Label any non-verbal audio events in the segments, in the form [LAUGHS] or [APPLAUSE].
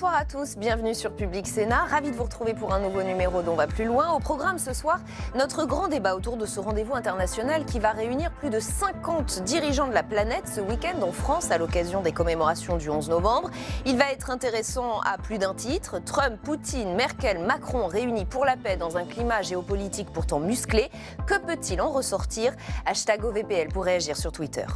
Bonsoir à tous, bienvenue sur Public Sénat. Ravi de vous retrouver pour un nouveau numéro on va plus loin. Au programme ce soir, notre grand débat autour de ce rendez-vous international qui va réunir plus de 50 dirigeants de la planète ce week-end en France à l'occasion des commémorations du 11 novembre. Il va être intéressant à plus d'un titre. Trump, Poutine, Merkel, Macron réunis pour la paix dans un climat géopolitique pourtant musclé. Que peut-il en ressortir Hashtag OVPL pour réagir sur Twitter.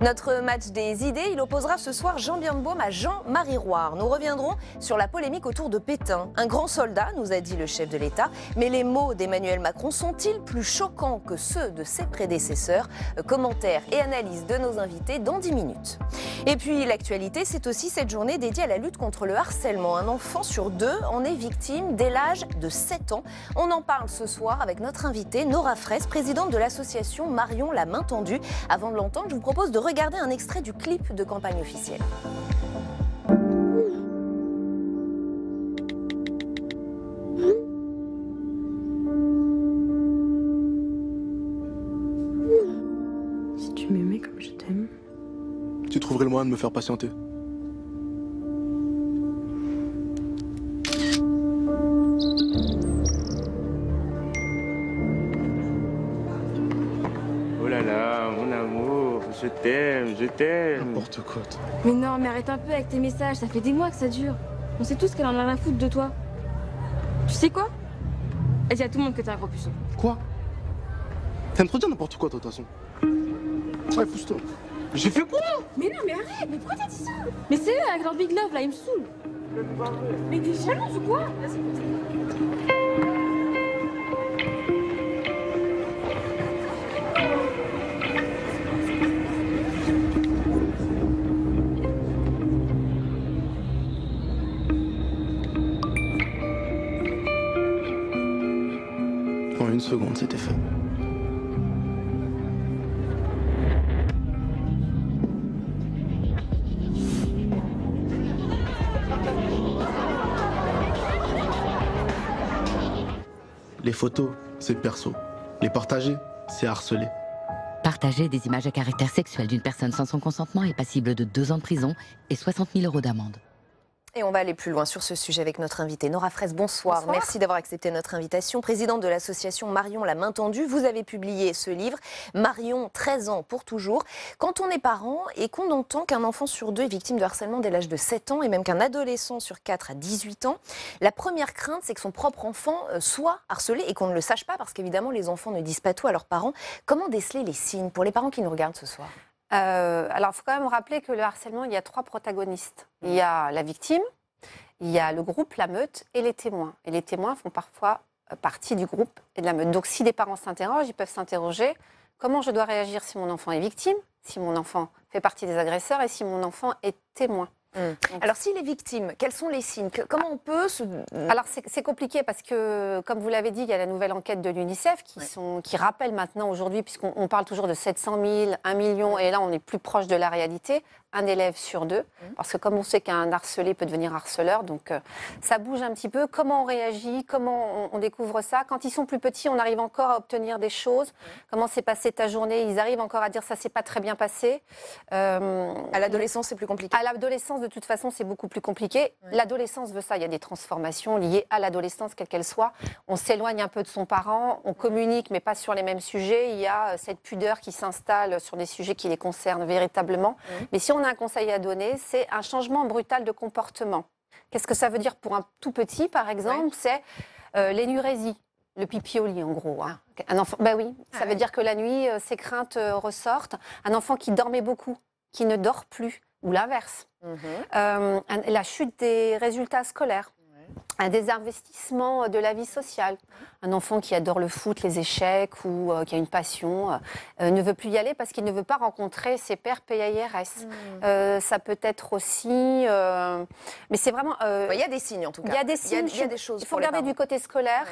Notre match des idées, il opposera ce soir Jean Birnbaum à Jean-Marie Roire. Nous reviendrons sur la polémique autour de Pétain. Un grand soldat, nous a dit le chef de l'État, mais les mots d'Emmanuel Macron sont-ils plus choquants que ceux de ses prédécesseurs euh, Commentaires et analyses de nos invités dans 10 minutes. Et puis l'actualité, c'est aussi cette journée dédiée à la lutte contre le harcèlement. Un enfant sur deux en est victime dès l'âge de 7 ans. On en parle ce soir avec notre invitée Nora Fraisse, présidente de l'association Marion la main tendue. Avant de l'entendre, je vous propose de regarder un extrait du clip de campagne officielle. trouverez le moyen de me faire patienter. Oh là là, mon amour, je t'aime, je t'aime. N'importe quoi. toi. Mais non, mais arrête un peu avec tes messages, ça fait des mois que ça dure. On sait tous qu'elle en a rien à foutre de toi. Tu sais quoi Elle dit à tout le monde que t'es un gros puceau. Quoi T'aimes trop dire n'importe quoi, toi, de toute façon. Ouais, pousse-toi. J'ai fait quoi Mais non, mais arrête, mais pourquoi t'as dit ça Mais c'est eux avec hein, grande Big Love là, ils me saoulent. Mais t'es jalouse ou quoi photos, c'est perso. Les partager, c'est harceler. Partager des images à caractère sexuel d'une personne sans son consentement est passible de deux ans de prison et 60 000 euros d'amende. Et on va aller plus loin sur ce sujet avec notre invitée Nora Fraisse. Bonsoir. Merci d'avoir accepté notre invitation. Présidente de l'association Marion la main tendue, vous avez publié ce livre Marion 13 ans pour toujours. Quand on est parent et qu'on entend qu'un enfant sur deux est victime de harcèlement dès l'âge de 7 ans et même qu'un adolescent sur 4 à 18 ans, la première crainte c'est que son propre enfant euh, soit harcelé et qu'on ne le sache pas parce qu'évidemment les enfants ne disent pas tout à leurs parents. Comment déceler les signes pour les parents qui nous regardent ce soir euh, alors, il faut quand même rappeler que le harcèlement, il y a trois protagonistes. Mmh. Il y a la victime, il y a le groupe, la meute et les témoins. Et les témoins font parfois euh, partie du groupe et de la meute. Donc, si des parents s'interrogent, ils peuvent s'interroger comment je dois réagir si mon enfant est victime, si mon enfant fait partie des agresseurs et si mon enfant est témoin. Hum, alors, si est victime, quels sont les signes Comment on peut Alors, c'est compliqué parce que, comme vous l'avez dit, il y a la nouvelle enquête de l'UNICEF qui, qui rappelle maintenant aujourd'hui, puisqu'on parle toujours de 700 000, 1 million, et là, on est plus proche de la réalité un élève sur deux, mhm. parce que comme on sait qu'un harcelé peut devenir harceleur, donc euh, ça bouge un petit peu. Comment on réagit Comment on, découvre ça Quand ils sont plus petits, on arrive encore à obtenir des choses. Mhm. Comment s'est passée ta journée Ils arrivent encore à dire ça s'est pas très bien passé. Euh, à l'adolescence, c'est plus compliqué. À l'adolescence, de toute façon, c'est beaucoup plus compliqué. L'adolescence veut ça. Il y a des transformations liées à l'adolescence, quelle qu'elle soit. On s'éloigne un peu de son parent, on communique, mais pas sur les mêmes sujets. Il y a euh, cette pudeur qui s'installe sur des sujets qui les concernent véritablement. Mhm. Mais si on un conseil à donner, c'est un changement brutal de comportement. Qu'est-ce que ça veut dire pour un tout petit, par exemple C'est euh, l'énurésie, le pipi au lit, en gros. Hein. Ah. Un enfant, bah oui, ah ça veut dire que la nuit, euh, ses craintes euh, ressortent. Un enfant qui dormait beaucoup, qui ne dort plus, ou l'inverse. Mmh euh, la chute des résultats scolaires un désinvestissement euh, de la vie sociale. Un enfant qui adore le foot, les échecs ou euh, qui a une passion euh, ne veut plus y aller parce qu'il ne veut pas rencontrer ses pères PIRS. Hmm. ça peut être aussi... mais c'est vraiment... il y a des signes en tout cas. Il y a des signes. Il y des choses. Il faut regarder du côté scolaire.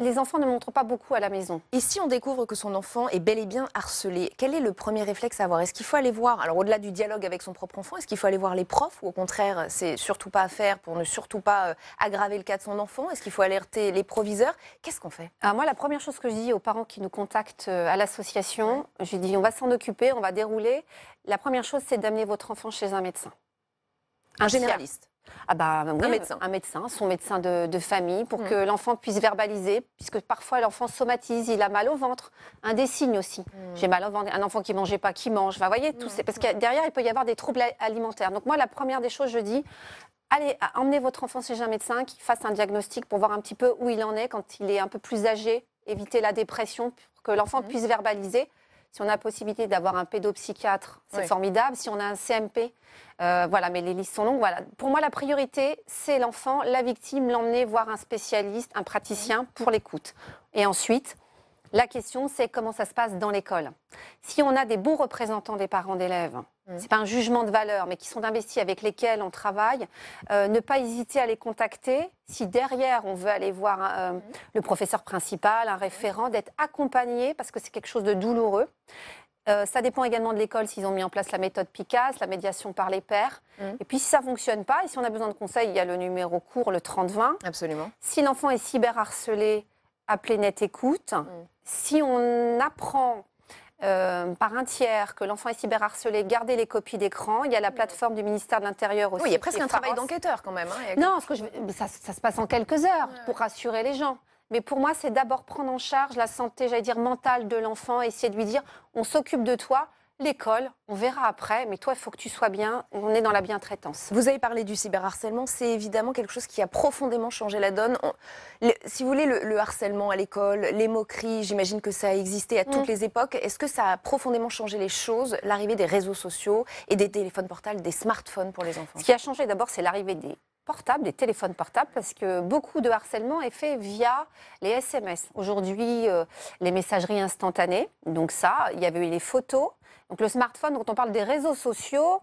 Les enfants ne montrent pas beaucoup à la maison. Et si on découvre que son enfant est bel et bien harcelé, quel est le premier réflexe à avoir Est-ce qu'il faut aller voir, alors au-delà du dialogue avec son propre enfant, est-ce qu'il faut aller voir les profs ou au contraire c'est surtout pas à faire pour ne surtout pas aggraver le cas de son enfant Est-ce qu'il faut alerter les proviseurs Qu'est-ce qu'on fait Alors ah, moi, la première chose que je dis aux parents qui nous contactent euh, à l'association, je dis on va s'en occuper, on va dérouler. La première chose, c'est d'amener votre enfant chez un médecin. Un, généraliste. Ah bah, un médecin. Un médecin, son médecin de, famille, pour mm. que l'enfant puisse verbaliser, puisque parfois l'enfant somatise, il a mal au ventre, un des signes aussi. Mm. J'ai mal au ventre, un enfant qui mangeait pas, qui mange. Vous voyez, tout mmh. parce que derrière, il peut y avoir des troubles alimentaires. Donc moi, la première des choses, je dis, allez, emmenez votre enfant chez un médecin qui fasse un diagnostic pour voir un petit peu où il en est quand il est un peu plus âgé, éviter la dépression pour que l'enfant mhm. puisse verbaliser. Si on a possibilité d'avoir un pédopsychiatre, c'est formidable. Si on a un CMP, euh, voilà, mais les listes sont longues. Voilà. Pour moi, la priorité, c'est l'enfant, la victime, l'emmener voir un spécialiste, un praticien mhm. pour l'écoute. Et ensuite, la question, c'est comment ça se passe dans l'école. Si on a des bons représentants des parents d'élèves, Mm. Ce n'est pas un jugement de valeur, mais qui sont investis avec lesquels on travaille. Euh, ne pas hésiter à les contacter. Si derrière on veut aller voir euh, mm. le professeur principal, un référent, d'être accompagné parce que c'est quelque chose de douloureux. Euh, ça dépend également de l'école s'ils ont mis en place la méthode PICAS, la médiation par les pairs. Mm. Et puis si ça ne fonctionne pas, et si on a besoin de conseils, il y a le numéro court, le 3020. Absolument. Si l'enfant est cyberharcelé, appelez Net Écoute. Si on apprend euh, par un tiers, que l'enfant est cyberharcelé, garder les copies d'écran. Il y a la mmh. plateforme du ministère de l'Intérieur aussi. Oui, il y a presque un travail d'enquêteur quand même. Hein, non, ce que ça, se passe en quelques heures pour rassurer les gens. Mais pour moi, c'est d'abord prendre en charge la santé, j'allais dire, mentale de l'enfant, essayer de lui dire, on s'occupe de toi, L'école, on verra après, mais toi, il faut que tu sois bien. On est dans la bientraitance. Vous avez parlé du cyberharcèlement. C'est évidemment quelque chose qui a profondément changé la donne. si vous voulez, le, harcèlement à l'école, les moqueries, j'imagine que ça a existé à toutes mm. les époques. Est-ce que ça a profondément changé les choses, l'arrivée des réseaux sociaux et des téléphones portables, des smartphones pour les enfants Ce qui a changé d'abord, c'est l'arrivée des portables, des téléphones portables, parce que beaucoup de harcèlement est fait via les SMS. Aujourd'hui, euh, les messageries instantanées, donc ça, il y avait eu les photos. Donc le smartphone, dont on parle des réseaux sociaux,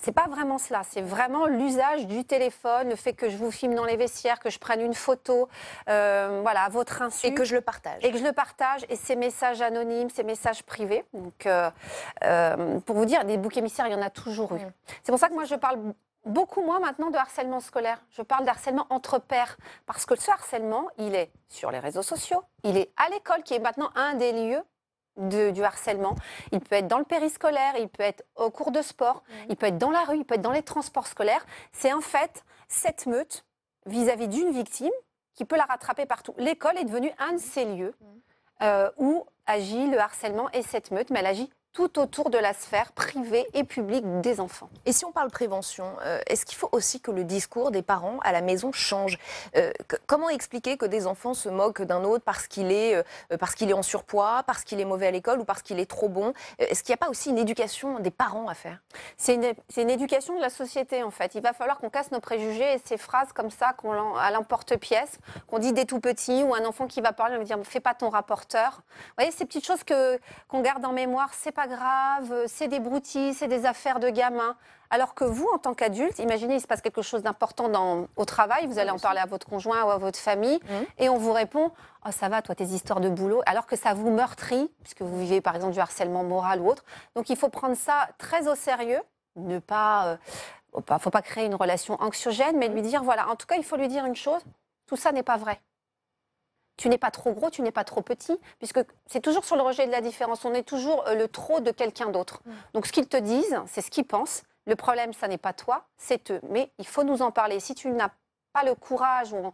c'est pas vraiment cela, c'est vraiment l'usage du téléphone, le fait que je vous filme dans les vestiaires, que je prenne une photo, euh, voilà, à votre insu. Et que je le partage. Et que je le partage, et ces messages anonymes, ces messages privés. Donc, euh, pour vous dire, des boucs émissaires, il y en a toujours eu. C'est pour ça que moi, je parle beaucoup moins maintenant de harcèlement scolaire. Je parle d'harcèlement entre pairs, parce que ce harcèlement, il est sur les réseaux sociaux, il est à l'école, qui est maintenant un des lieux du harcèlement. Il peut être dans le périscolaire, il peut être au cours de sport, mmh. il peut être dans la rue, il peut être dans les transports scolaires. C'est en fait cette meute vis-à-vis d'une victime qui peut la rattraper partout. L'école est devenue un de mmh. ces lieux mmh. euh, où agit le harcèlement et cette meute, mais elle agit tout autour de la sphère privée et publique des enfants. Et si on parle prévention, euh, est-ce qu'il faut aussi que le discours des parents à la maison change euh, Comment expliquer que des enfants se moquent d'un autre parce qu'il est, euh, parce qu'il est en surpoids, parce qu'il est mauvais à l'école ou parce qu'il est trop bon Est-ce qu'il n'y a pas aussi une éducation des parents à faire c'est une, éducation de la société en fait. Il va falloir qu'on casse nos préjugés et ces phrases comme ça qu'on à l'emporte-pièce, qu'on dit des tout petits ou un enfant qui va parler, on va dire fais pas ton rapporteur. Vous voyez, ces petites choses que, qu'on garde en mémoire, c'est pas grave, euh, c'est des broutilles, c'est des affaires de gamins. Alors que vous, en tant qu'adulte, imaginez, il se passe quelque chose d'important au travail, vous allez en parler à votre conjoint ou à votre famille, mhm. et on vous répond ah, ça va, toi, tes histoires de boulot, alors que ça vous meurtrit, puisque vous vivez par exemple du harcèlement moral ou autre. Donc il faut prendre ça très au sérieux, ne pas. Euh, faut pas créer une relation anxiogène, mais lui dire Voilà, en tout cas, il faut lui dire une chose tout ça n'est pas vrai tu n'es pas trop gros, tu n'es pas trop petit, puisque c'est toujours sur le rejet de la différence. On est toujours euh, le trop de quelqu'un d'autre. Mm. Donc ce qu'ils te disent, c'est ce qu'ils pensent. Le problème, ça n'est pas toi, c'est eux. Mais il faut nous en parler. Si tu n'as pas le courage, ou euh,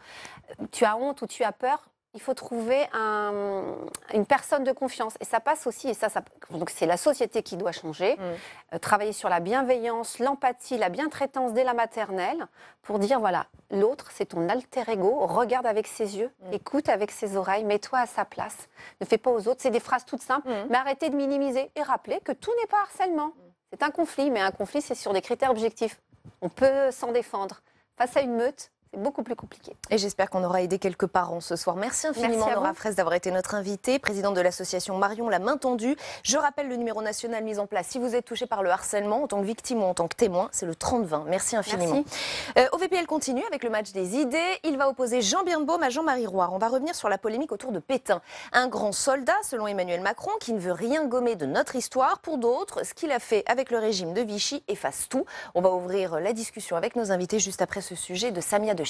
tu as honte ou tu as peur, il faut trouver une personne de confiance. Et ça passe aussi, et ça, donc c'est la société qui doit changer. Mm. Euh, travailler sur la bienveillance, l'empathie, la bientraitance dès la maternelle, pour dire voilà, l'autre, c'est ton alter ego, regarde avec ses yeux, mm. écoute avec ses oreilles, mets-toi à sa place, ne fais pas aux autres. C'est des phrases toutes simples, mm. mais arrêtez de minimiser et rappelez que tout n'est pas harcèlement. C'est un conflit, mais un conflit, c'est sur des critères objectifs. On peut s'en défendre. Face à une meute, beaucoup plus compliqué. Et j'espère qu'on aura aidé quelques parents ce soir. Merci infiniment Merci Nora Fraisse d'avoir été notre invitée, présidente de l'association Marion La Main Tendue. Je rappelle le numéro national mis en place. Si vous êtes touché par le harcèlement en tant que victime ou en tant que témoin, c'est le 30-20. Merci infiniment. Au Euh, continue avec le match des idées. Il va opposer Jean Birnbaum à Jean-Marie Roire. On va revenir sur la polémique autour de Pétain. Un grand soldat, selon Emmanuel Macron, qui ne veut rien gommer de notre histoire. Pour d'autres, ce qu'il a fait avec le régime de Vichy efface tout. On va ouvrir la discussion avec nos invités juste après ce sujet de Samia de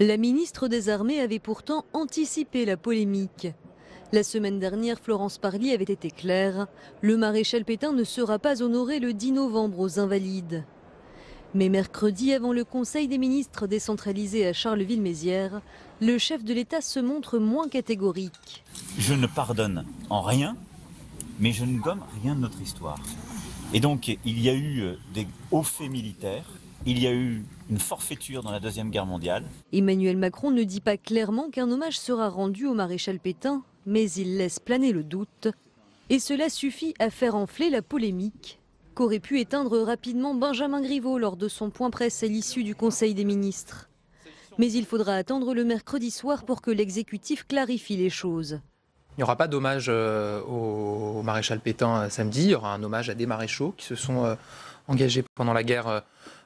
la ministre des Armées avait pourtant anticipé la polémique. La semaine dernière, Florence Parly avait été claire. Le maréchal Pétain ne sera pas honoré le 10 novembre aux Invalides. Mais mercredi, avant le Conseil des ministres décentralisé à Charleville-Mézières, le chef de l'État se montre moins catégorique. Je ne pardonne en rien, mais je ne gomme rien de notre histoire. Et donc, il y a eu euh, des hauts faits militaires il y a eu une forfaiture dans la Deuxième Guerre mondiale. Emmanuel Macron ne dit pas clairement qu'un hommage sera rendu au maréchal Pétain, mais il laisse planer le doute. Et cela suffit à faire enfler la polémique qu'aurait pu éteindre rapidement Benjamin Griveaux lors de son point presse à l'issue du Conseil des ministres. Mais il faudra attendre le mercredi soir pour que l'exécutif clarifie les choses. Il n'y aura pas d'hommage euh, au maréchal Pétain euh, samedi, il y aura un hommage à des maréchaux qui se sont euh, engagé pendant la guerre euh,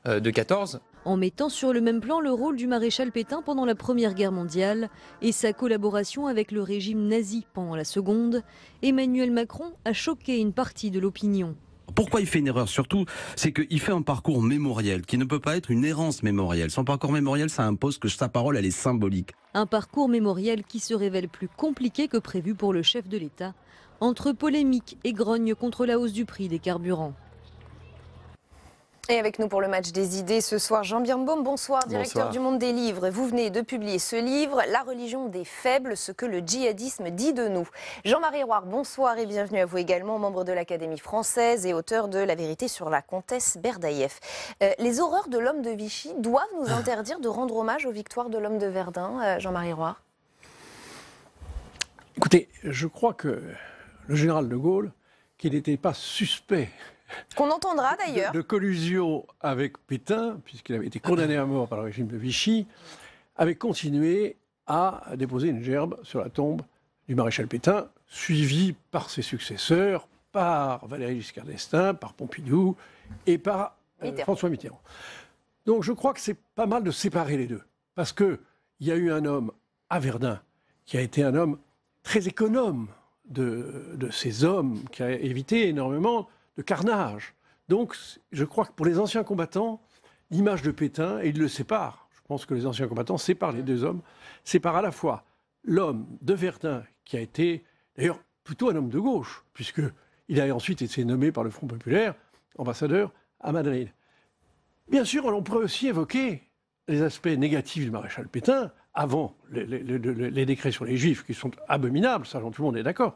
euh, de 14. En mettant sur le même plan le rôle du maréchal Pétain pendant la Première Guerre mondiale et sa collaboration avec le régime nazi pendant la Seconde, Emmanuel Macron a choqué une partie de l'opinion. Pourquoi il fait une erreur surtout C'est qu'il fait un parcours mémoriel qui ne peut pas être une errance mémorielle. Son parcours mémoriel, ça impose que sa parole, elle est symbolique. Un parcours mémoriel qui se révèle plus compliqué que prévu pour le chef de l'État, entre polémique et grogne contre la hausse du prix des carburants. Et avec nous pour le match des idées ce soir, Jean Birnbaum, bonsoir, directeur du Monde des Livres. Vous venez de publier ce livre, La religion des faibles, ce que le djihadisme dit de nous. Jean-Marie Roire, bonsoir et bienvenue à vous également, membre de l'Académie française et auteur de La vérité sur la comtesse Berdaïef. Euh, les horreurs de l'homme de Vichy doivent nous ah. interdire de rendre hommage aux victoires de l'homme de Verdun, euh, Jean-Marie Roire Écoutez, je crois que le général de Gaulle, qui n'était pas suspect qu'on entendra d'ailleurs. De, collusion avec Pétain, puisqu'il avait été condamné à mort par le régime de Vichy, avait continué à déposer une gerbe sur la tombe du maréchal Pétain, suivi par ses successeurs, par Valéry Giscard d'Estaing, par Pompidou et par euh, François Mitterrand. Donc je crois que c'est pas mal de séparer les deux. Parce qu'il y a eu un homme à Verdun qui a été un homme très économe de, de ces hommes, qui a évité énormément carnage. Donc, je crois que pour les anciens combattants, l'image de Pétain, et il le sépare, je pense que les anciens combattants séparent les deux hommes, séparent à la fois l'homme de Verdun, qui a été d'ailleurs plutôt un homme de gauche, puisqu'il il a ensuite été nommé par le Front populaire ambassadeur à Madrid. Bien sûr, on pourrait aussi évoquer les aspects négatifs du maréchal Pétain avant les, décrets sur les Juifs, qui sont abominables, ça, tout le monde est d'accord.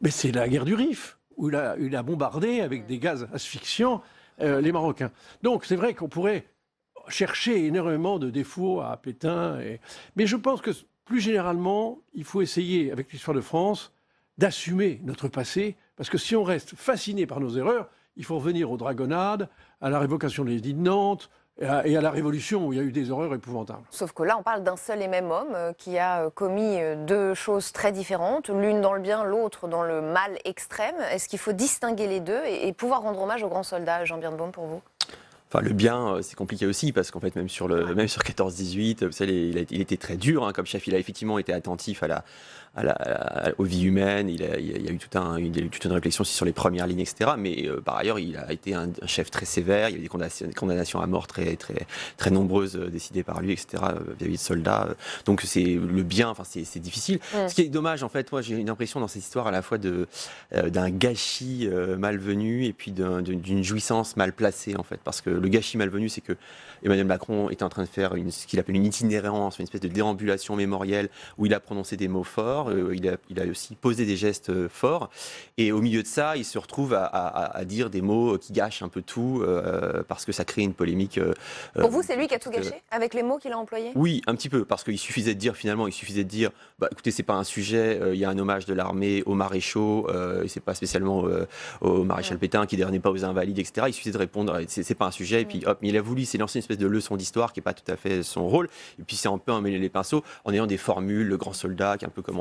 Mais c'est la guerre du Rif, où il a, bombardé avec des gaz asphyxiants euh, les Marocains. Donc c'est vrai qu'on pourrait chercher énormément de défauts à Pétain. Et... Mais je pense que plus généralement, il faut essayer, avec l'histoire de France, d'assumer notre passé, parce que si on reste fasciné par nos erreurs, il faut revenir aux dragonnades, à la révocation des édits de Nantes, et à, la Révolution où il y a eu des horreurs épouvantables. Sauf que là, on parle d'un seul et même homme euh, qui a euh, commis euh, deux choses très différentes, l'une dans le bien, l'autre dans le mal extrême. Est-ce qu'il faut distinguer les deux et, pouvoir rendre hommage au grand soldat, Jean Birnbaum, pour vous Enfin, le bien, c'est compliqué aussi, parce qu'en fait, même sur, sur 14-18, il, était très dur hein, comme chef. Il a effectivement été attentif à la, à la, aux vies humaines, il, il y a eu tout un, une, toute une réflexion aussi sur les premières lignes, etc. Mais euh, par ailleurs, il a été un, chef très sévère, il y a eu des condamnations, à mort très, très, très nombreuses euh, décidées par lui, etc., vis à de soldats. Donc c'est le bien, enfin c'est, difficile. Ce qui est dommage, en fait, moi j'ai une impression dans cette histoire à la fois de, euh, d'un gâchis malvenu et puis d'une jouissance mal placée, en fait. Parce que le gâchis malvenu, c'est que Emmanuel Macron était en train de faire une, ce qu'il appelle une itinérance, une espèce de déambulation mémorielle où il a prononcé des mots forts euh, il a, aussi posé des gestes euh, forts. Et au milieu de ça, il se retrouve à, dire des mots euh, qui gâchent un peu tout, parce que ça crée une polémique. Pour vous, c'est lui qui a tout gâché, avec les mots qu'il a employés Oui, un petit peu, parce qu'il suffisait de dire finalement, il suffisait de dire, bah, écoutez, c'est pas un sujet, il y a un hommage de l'armée aux maréchaux, et c'est pas spécialement au maréchal Pétain qui n'est pas aux invalides, etc. Il suffisait de répondre, c'est pas un sujet, et puis hop, mais il a voulu, c'est lancé une espèce de leçon d'histoire qui n'est pas tout à fait son rôle, et puis c'est un peu un les pinceaux en ayant des formules, le grand soldat qui est un peu comme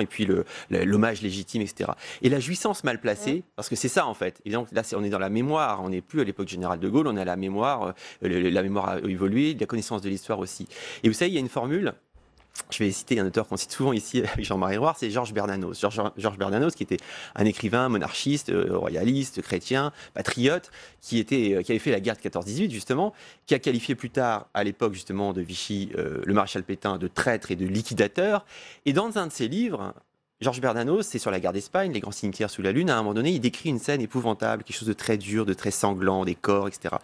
et puis l'hommage légitime, etc. Et la jouissance mal placée, parce que c'est ça en fait. donc là, on est dans la mémoire, on n'est plus à l'époque générale de Gaulle, on a la mémoire, euh, la mémoire a évolué, la connaissance de l'histoire aussi. Et vous savez, il y a une formule je vais citer un auteur qu'on cite souvent ici Jean-Marie Roir, c'est Georges Bernanos. Georges Bernanos, qui était un écrivain monarchiste, euh, royaliste, chrétien, patriote, qui, était, euh, qui avait fait la guerre de 14-18, justement, qui a qualifié plus tard, à l'époque, justement, de Vichy, euh, le maréchal Pétain, de traître et de liquidateur. Et dans un de ses livres, Georges Bernanos, c'est sur la guerre d'Espagne, les grands cimetières sous la lune. À un moment donné, il décrit une scène épouvantable, quelque chose de très dur, de très sanglant, des corps, etc.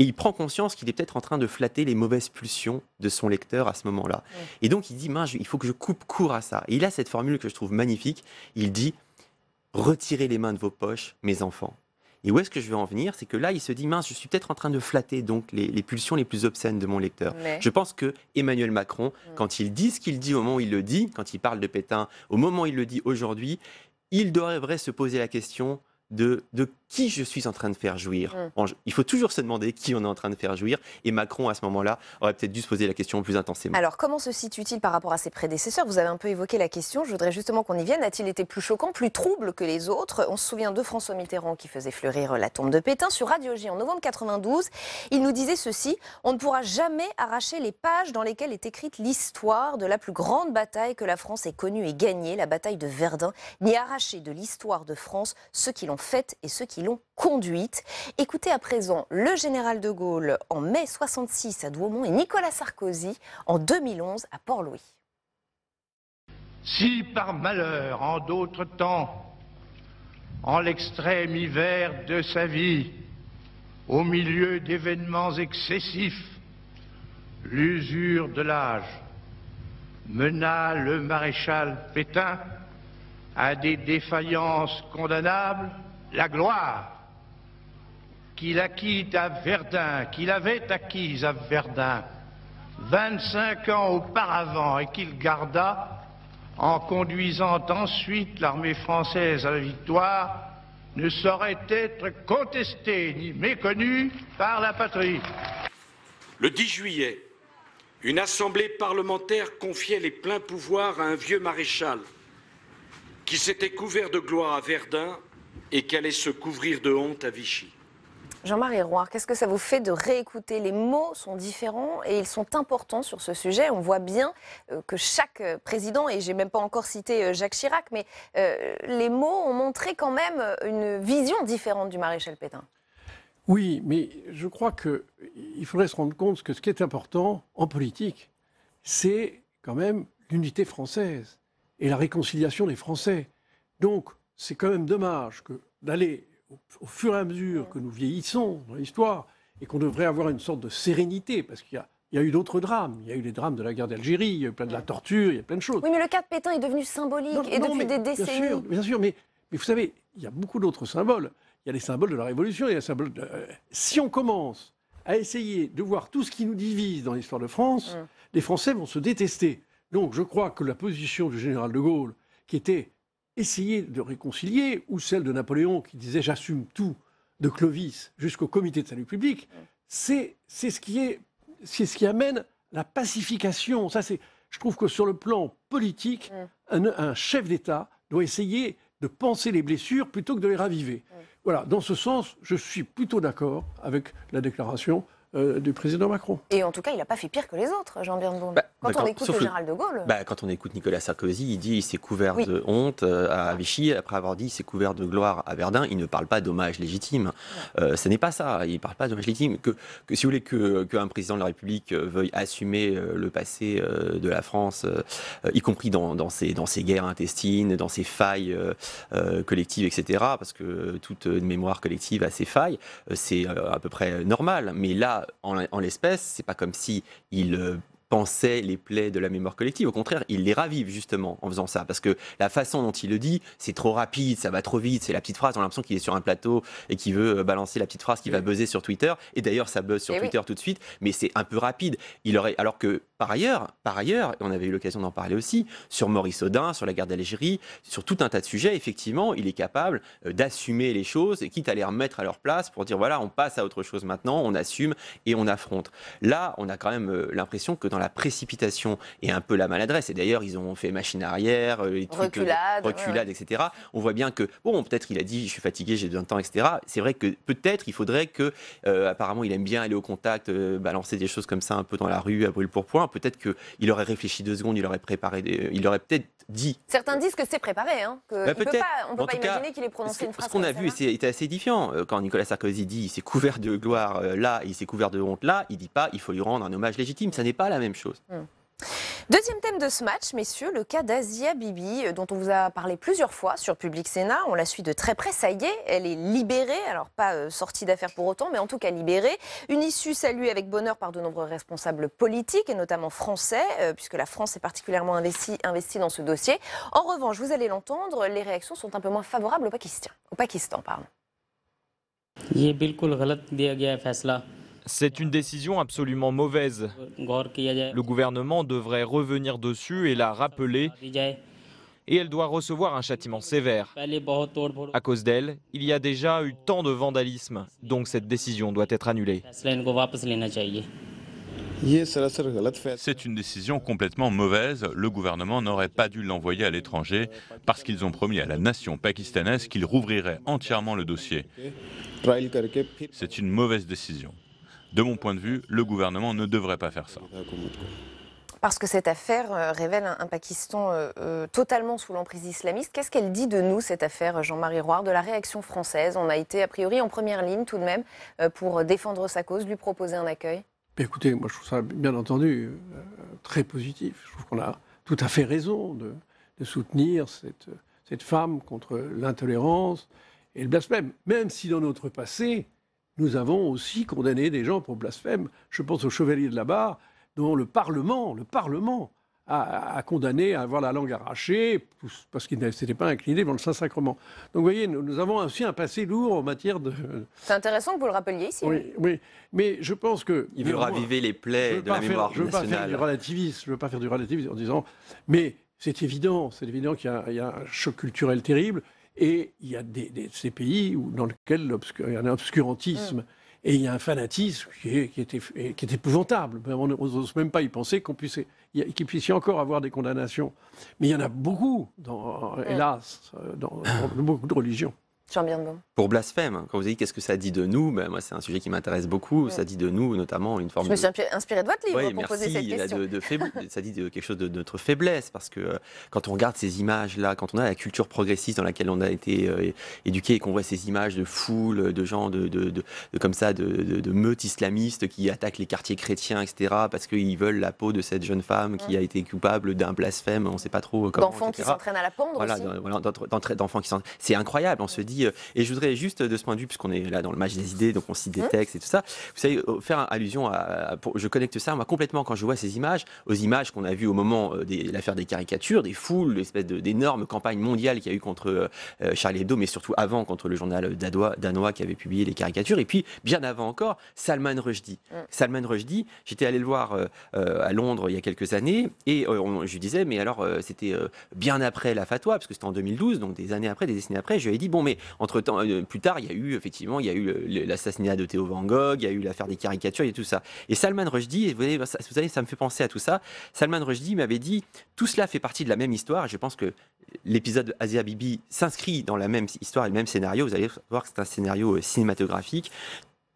Et il prend conscience qu'il est peut-être en train de flatter les mauvaises pulsions de son lecteur à ce moment-là. Et donc, il dit, il faut que je coupe court à ça. Et il a cette formule que je trouve magnifique. Il dit, retirez les mains de vos poches, mes enfants. Et où est-ce que je veux en venir C'est que là, il se dit mince, je suis peut-être en train de flatter donc les, pulsions les plus obscènes de mon lecteur. Je pense que Emmanuel Macron, mm. quand il dit ce qu'il dit au moment où il le dit, quand il parle de Pétain, au moment où il le dit aujourd'hui, il devrait se poser la question de, de qui je suis en train de faire jouir. Hum. Il faut toujours se demander qui on est en train de faire jouir. Et Macron, à ce moment-là, aurait peut-être dû se poser la question plus intensément. Alors, comment se situe-t-il par rapport à ses prédécesseurs Vous avez un peu évoqué la question. Je voudrais justement qu'on y vienne. A-t-il été plus choquant, plus trouble que les autres On se souvient de François Mitterrand qui faisait fleurir la tombe de Pétain sur Radio G en novembre 92. Il nous disait ceci On ne pourra jamais arracher les pages dans lesquelles est écrite l'histoire de la plus grande bataille que la France ait connue et gagnée, la bataille de Verdun, ni arracher de l'histoire de France ceux qui l'ont faite et ceux qui l'ont conduite. Écoutez à présent le général de Gaulle en mai 66 à Douaumont et Nicolas Sarkozy en 2011 à Port-Louis. Si par malheur, en d'autres temps, en l'extrême hiver de sa vie, au milieu d'événements excessifs, l'usure de l'âge mena le maréchal Pétain à des défaillances condamnables, la gloire qu'il acquit à Verdun, qu'il avait acquise à Verdun 25 ans auparavant et qu'il garda en conduisant ensuite l'armée française à la victoire, ne saurait être contestée ni méconnue par la patrie. Le 10 juillet, une assemblée parlementaire confiait les pleins pouvoirs à un vieux maréchal qui s'était couvert de gloire à Verdun et qu'allait se couvrir de honte à Vichy. Jean-Marie Roy, qu'est-ce que ça vous fait de réécouter Les mots sont différents et ils sont importants sur ce sujet. On voit bien euh, que chaque euh, président, et j'ai même pas encore cité euh, Jacques Chirac, mais les mots ont montré quand même une vision différente du maréchal Pétain. Oui, mais je crois qu'il faudrait se rendre compte que ce qui est important en politique, c'est quand même l'unité française et la réconciliation des Français. Donc, c'est quand même dommage que d'aller au, fur et à mesure que nous vieillissons dans l'histoire et qu'on devrait avoir une sorte de sérénité, parce qu'il y a il y a eu d'autres drames. Il y a eu les drames de la guerre d'Algérie, il y a eu plein de la torture, il y a plein de choses. Oui, mais le cas de Pétain est devenu symbolique et non, depuis des décennies. Bien sûr, mais, mais vous savez, il y a beaucoup d'autres symboles. Il y a les symboles de la Révolution, il y a les symboles de... Euh, si on commence à essayer de voir tout ce qui nous divise dans l'histoire de France, mm. les Français vont se détester. Donc je crois que la position du général de Gaulle, qui était essayer de réconcilier, ou celle de Napoléon qui disait j'assume tout, de Clovis jusqu'au comité de salut public, c'est ce, qui est, ce qui amène la pacification. Ça, c'est, je trouve que sur le plan politique, un, chef d'État doit essayer de penser les blessures plutôt que de les raviver. Voilà, dans ce sens, je suis plutôt d'accord avec la déclaration euh, du président Macron. Et en tout cas, il n'a pas fait pire que les autres, Jean bernard Bond. Bah, quand on écoute le général de Gaulle. Bah, quand on écoute Nicolas Sarkozy, il dit il s'est couvert de honte euh, à Vichy, après avoir dit il s'est couvert de gloire à Verdun. Il ne parle pas d'hommage légitime. Euh, ce n'est pas ça. Il ne parle pas d'hommage légitime. Que, si vous voulez qu'un président de la République veuille assumer le passé de la France, y compris dans, dans, ses, dans ses guerres intestines, dans ses failles collectives, etc., parce que toute mémoire collective a ses failles, c'est à peu près normal. Mais là, en, l'espèce, c'est pas comme si il euh, pensait les plaies de la mémoire collective. Au contraire, il les ravive justement en faisant ça. Parce que la façon dont il le dit, c'est trop rapide, ça va trop vite, c'est la petite phrase. On a l'impression qu'il est sur un plateau et qu'il veut euh, balancer la petite phrase qui va buzzer sur Twitter. Et d'ailleurs, ça buzz sur Twitter tout de suite, mais c'est un peu rapide. Il aurait, alors que par ailleurs, par ailleurs, on avait eu l'occasion d'en parler aussi, sur Maurice Audin, sur la guerre d'Algérie, sur tout un tas de sujets, effectivement, il est capable euh, d'assumer les choses et quitte à les remettre à leur place pour dire voilà, on passe à autre chose maintenant, on assume et on affronte. Là, on a quand même euh, l'impression que dans la précipitation et un peu la maladresse, et d'ailleurs, ils ont fait machine arrière, euh, les trucs reculade, etc. On voit bien que, bon, peut-être il a dit je suis fatigué, j'ai besoin de temps, etc. C'est vrai que peut-être il faudrait que, apparemment, il aime bien aller au contact, balancer des choses comme ça un peu dans la rue à brûle pour point Peut-être qu'il aurait réfléchi deux secondes, il aurait préparé, il aurait peut-être dit. Certains disent que c'est préparé, hein, bah, peut on ne peut pas imaginer qu'il ait prononcé une phrase. Ce qu'on a vu était hein. assez édifiant. Euh, quand Nicolas Sarkozy dit il s'est couvert de gloire euh, là, il s'est couvert de honte là, il ne dit pas il faut lui rendre un hommage légitime. Ça n'est pas la même chose. Hmm. Deuxième thème de ce match, messieurs, le cas d'Asia Bibi, euh, dont on vous a parlé plusieurs fois sur Public Sénat. On la suit de très près, ça y est, elle est libérée. Alors, pas euh, sortie d'affaires pour autant, mais en tout cas libérée. Une issue saluée avec bonheur par de nombreux responsables politiques, et notamment français, euh, puisque la France est particulièrement investie dans ce dossier. En revanche, vous allez l'entendre, les réactions sont un peu moins favorables au Pakistan. Au Pakistan pardon. C'est une décision absolument mauvaise. Le gouvernement devrait revenir dessus et la rappeler. Et elle doit recevoir un châtiment sévère. À cause d'elle, il y a déjà eu tant de vandalisme, donc cette décision doit être annulée. C'est une décision complètement mauvaise. Le gouvernement n'aurait pas dû l'envoyer à l'étranger parce qu'ils ont promis à la nation pakistanaise qu'ils rouvriraient entièrement le dossier. C'est une mauvaise décision de mon point de vue, le gouvernement ne devrait pas faire ça. Parce que cette affaire euh, révèle un, Pakistan euh, euh, totalement sous l'emprise islamiste. Qu'est-ce qu'elle dit de nous, cette affaire, Jean-Marie Roire, de la réaction française On a été, a priori, en première ligne tout de même pour défendre sa cause, lui proposer un accueil. Écoutez, moi je trouve ça, bien entendu, très positif. Je trouve qu'on a tout à fait raison de, soutenir cette, femme contre l'intolérance et le blasphème, même si dans notre passé, nous avons aussi condamné des gens pour blasphème. Je pense au chevalier de la barre, dont le Parlement, le Parlement, a, condamné à avoir la langue arrachée parce qu'il ne s'était pas incliné devant le Saint-Sacrement. Donc, vous voyez, nous, avons aussi un passé lourd en matière de. C'est intéressant que vous le rappeliez ici. Oui, mais je pense que. Il veut raviver les plaies de la mémoire je veux Pas faire du relativisme, je veux pas faire du relativisme en disant, mais c'est évident, c'est évident qu'il y a un choc culturel terrible. Et il y a des, ces pays où, dans lesquels il y a un obscurantisme. Mm. Et il y a un fanatisme qui est, qui est, épouvantable. On n'ose même pas y penser qu'on puisse, qu'il puisse y encore avoir des condamnations. Mais il y en a beaucoup, dans, mm. hélas, dans beaucoup de religions. Pour blasphème, quand vous avez dit qu'est-ce que ça dit de nous, ben moi c'est un sujet qui m'intéresse beaucoup. Ça dit de nous notamment une forme. Je me suis inspiré de votre livre pour poser cette question. [LAUGHS] ça dit quelque chose de notre faiblesse parce que euh, quand on regarde ces images là, quand on a la culture progressiste dans laquelle on a été euh, éduqué et qu'on voit ces images de foule, de gens de, comme ça, de, meutes islamistes qui attaquent les quartiers chrétiens, etc. parce qu'ils veulent la peau de cette jeune femme qui a été coupable d'un blasphème. On ne sait pas trop comment. D'enfants qui s'entraînent à la pendre. Voilà, d'enfants qui C'est incroyable. On se dit euh, et je voudrais juste, euh, de ce point de vue, puisqu'on est là dans le match des idées, donc on cite des hein textes et tout ça, vous savez, euh, faire allusion à. je connecte ça, moi, complètement, quand je vois ces images, aux images qu'on a vues au moment de l'affaire des caricatures, des foules, l'espèce d'énorme campagne mondiale qu'il y a eu contre Charlie Hebdo, mais surtout avant contre le journal danois, qui avait publié les caricatures. Et puis, bien avant encore, Salman Rushdie. Mmh. Salman Rushdie, j'étais allé le voir à Londres il y a quelques années, et je lui disais, mais alors, c'était bien après la fatwa, parce que c'était en 2012, donc des années après, des décennies après, je lui ai dit, bon, mais entre temps, euh, plus tard, il y a eu effectivement, il y a eu l'assassinat de Théo Van Gogh, il y a eu l'affaire des caricatures, et tout ça. Et Salman Rushdie, vous savez, ça me fait penser à tout ça. Salman Rushdie m'avait dit, tout cela fait partie de la même histoire. Et je pense que l'épisode Asia Bibi s'inscrit dans la même histoire et le même scénario. Vous allez voir que c'est un scénario euh, cinématographique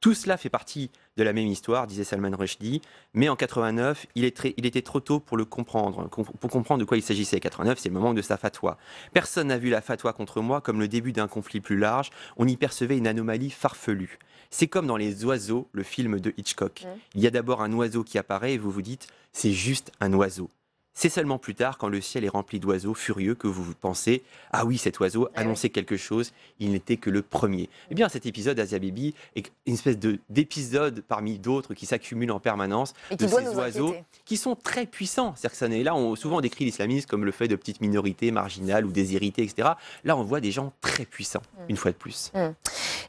tout cela fait partie de la même histoire, disait Salman Rushdie, mais en 89, il, était trop tôt pour le comprendre, pour comprendre de quoi il s'agissait. 89, c'est le moment de sa fatwa. Personne n'a vu la fatwa contre moi comme le début d'un conflit plus large, on y percevait une anomalie farfelue. C'est comme dans Les Oiseaux, le film de Hitchcock. Il y a d'abord un oiseau qui apparaît et vous vous dites, c'est juste un oiseau. C'est seulement plus tard, quand le ciel est rempli d'oiseaux furieux, que vous vous pensez Ah oui, cet oiseau eh annonçait quelque chose, il n'était que le premier. Eh bien, cet épisode Asia est une espèce d'épisode parmi d'autres qui s'accumulent en permanence de ces oiseaux qui sont très puissants. C'est-à-dire que là, on souvent décrit l'islamisme comme le fait de petites minorités marginales ou déshéritées, etc. Là, on voit des gens très puissants, hmm. une fois de plus. Hmm.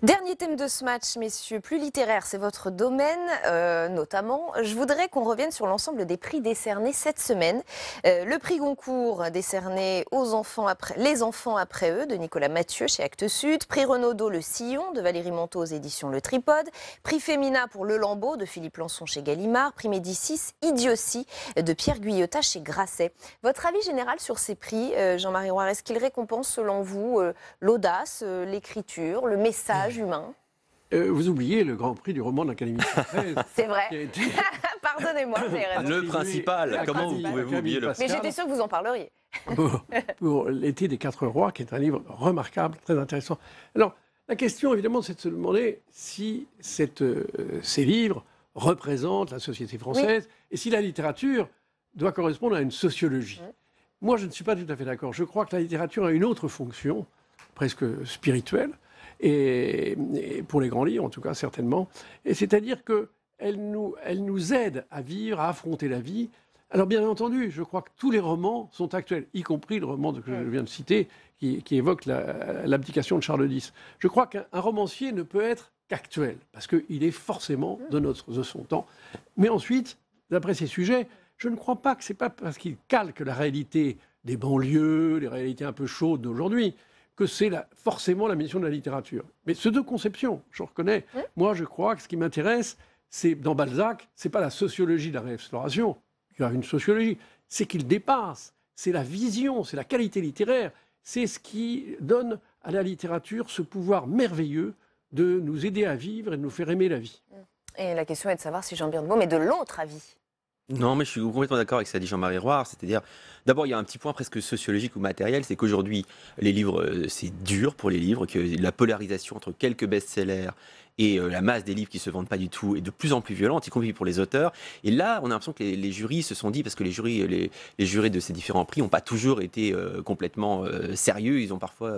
Dernier thème de ce match, messieurs, plus littéraire, c'est votre domaine euh, notamment. Je voudrais qu'on revienne sur l'ensemble des prix décernés cette semaine. Euh, le prix Goncourt décerné aux enfants après, les enfants après eux de Nicolas Mathieu chez Actes Sud, prix Renaudot Le Sillon de Valérie Montaud aux éditions Le Tripode, prix Femina pour Le Lambeau de Philippe Lançon chez Gallimard, prix Médicis Idiotie de Pierre Guyota chez Grasset. Votre avis général sur ces prix, euh, Jean-Marie Roire, est-ce qu'ils récompensent selon vous l'audace, l'écriture, le message euh, vous oubliez le Grand Prix du roman de l'Académie française. [LAUGHS] C'est vrai. [LAUGHS] Pardonnez-moi, Le principal. Comment vous pouvez-vous oublier le Mais j'étais sûr que vous en parleriez. pour, L'été des quatre rois, qui est un livre remarquable, très intéressant. Alors, la question, évidemment, c'est de se demander si euh, ces livres représentent la société française et si la littérature doit correspondre à une sociologie. Moi, je ne suis pas tout à fait d'accord. Je crois que la littérature a une autre fonction, presque spirituelle, et, pour les grands livres en tout cas certainement. Et c'est-à-dire que elle nous, elle aide à vivre, à affronter la vie. Alors bien entendu, je crois que tous les romans sont actuels, y compris le roman que je viens de citer, qui, évoque l'abdication de Charles X. Je crois qu'un romancier ne peut être qu'actuel, parce qu'il est forcément de, notre, de son temps. Mais ensuite, d'après ces sujets, je ne crois pas que c'est pas parce qu'il calque la réalité des banlieues, les réalités un peu chaudes d'aujourd'hui, que c'est forcément la mission de la littérature. Mais ce deux conceptions, je reconnais. Moi, je crois que ce qui m'intéresse, c'est dans Balzac, c'est pas la sociologie de la réexploration, il y a une sociologie, c'est qu'il dépasse, c'est la vision, c'est la qualité littéraire, c'est ce qui donne à la littérature ce pouvoir merveilleux de nous aider à vivre et de nous faire aimer la vie. Mm. Et la question est de savoir si Jean Beaumont est de l'autre avis. Non, mais je suis complètement d'accord avec ce qu'a dit Jean-Marie Roire, c'est-à-dire D'abord, il y a un petit point presque sociologique ou matériel, c'est qu'aujourd'hui, les livres, euh, c'est dur pour les livres, que la polarisation entre quelques best-sellers et euh, la masse des livres qui se vendent pas du tout est de plus en plus violente, y compris pour les auteurs. Et là, on a l'impression que les, jurys se sont dit, parce que les jurys, les, les jurés de ces différents prix n'ont pas toujours été euh, complètement sérieux, ils ont parfois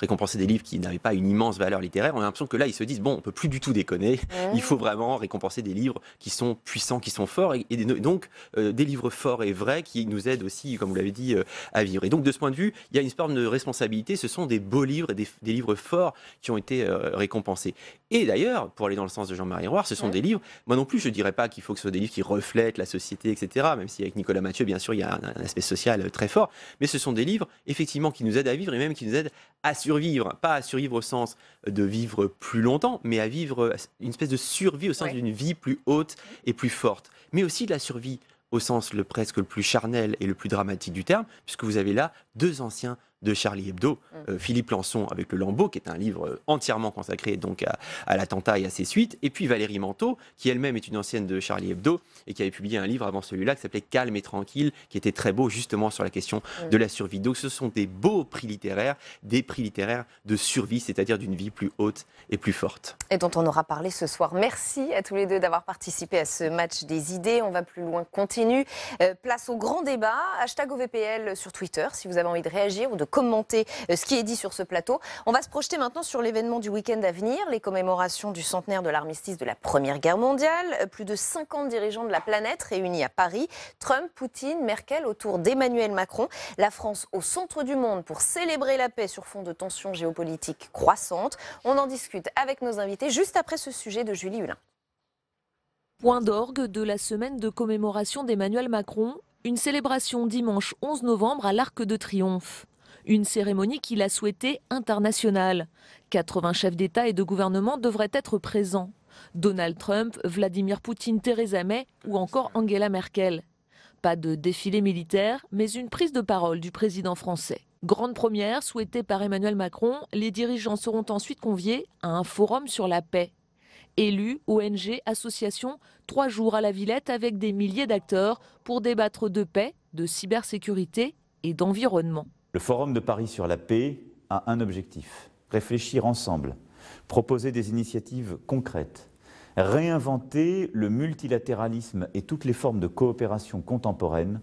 récompensé des livres qui n'avaient pas une immense valeur littéraire. On a l'impression que là, ils se disent, bon, on peut plus du tout déconner, il faut vraiment récompenser des livres qui sont puissants, qui sont forts, et, donc des livres forts et vrais qui nous aident aussi, comme vous l'avez dit, euh, à vivre. Et donc, de ce point de vue, il y a une sorte de responsabilité. Ce sont des beaux livres et des, livres forts qui ont été euh, récompensés. Et d'ailleurs, pour aller dans le sens de Jean-Marie Roy, ce sont des livres. Moi non plus, je ne dirais pas qu'il faut que ce soit des livres qui reflètent la société, etc. Même si avec Nicolas Mathieu, bien sûr, il y a un, aspect social euh, très fort. Mais ce sont des livres, effectivement, qui nous aident à vivre et même qui nous aident à survivre. Pas à survivre au sens de vivre plus longtemps, mais à vivre une espèce de survie au sens d'une vie plus haute et plus forte. Mais aussi de la survie au sens le presque le plus charnel et le plus dramatique du terme, puisque vous avez là deux anciens de Charlie Hebdo, mm. euh, Philippe Lançon avec Le Lambeau, qui est un livre euh, entièrement consacré donc à, l'attentat et à ses suites, et puis Valérie Manteau, qui elle-même est une ancienne de Charlie Hebdo et qui avait publié un livre avant celui-là qui s'appelait Calme et tranquille, qui était très beau justement sur la question mm. de la survie. Donc ce sont des beaux prix littéraires, des prix littéraires de survie, c'est-à-dire d'une vie plus haute et plus forte. Et dont on aura parlé ce soir. Merci à tous les deux d'avoir participé à ce match des idées. On va plus loin, continue. Euh, place au grand débat. Hashtag OVPL sur Twitter si vous avez envie de réagir ou de commenter euh, ce qui est dit sur ce plateau. On va se projeter maintenant sur l'événement du week-end à venir, les commémorations du centenaire de l'armistice de la Première Guerre mondiale. Euh, plus de 50 dirigeants de la planète réunis à Paris. Trump, Poutine, Merkel autour d'Emmanuel Macron. La France au centre du monde pour célébrer la paix sur fond de tensions géopolitiques croissantes. On en discute avec nos invités juste après ce sujet de Julie Hulin. Point d'orgue de la semaine de commémoration d'Emmanuel Macron, une célébration dimanche 11 novembre à l'Arc de Triomphe. Une cérémonie qu'il a souhaitée internationale. 80 chefs d'État et de gouvernement devraient être présents. Donald Trump, Vladimir Poutine, Theresa May ou encore Angela Merkel. Pas de défilé militaire, mais une prise de parole du président français. Grande première souhaitée par Emmanuel Macron, les dirigeants seront ensuite conviés à un forum sur la paix. Élus, ONG, associations, trois jours à la Villette avec des milliers d'acteurs pour débattre de paix, de cybersécurité et d'environnement. Le Forum de Paris sur la paix a un objectif, réfléchir ensemble, proposer des initiatives concrètes, réinventer le multilatéralisme et toutes les formes de coopération contemporaine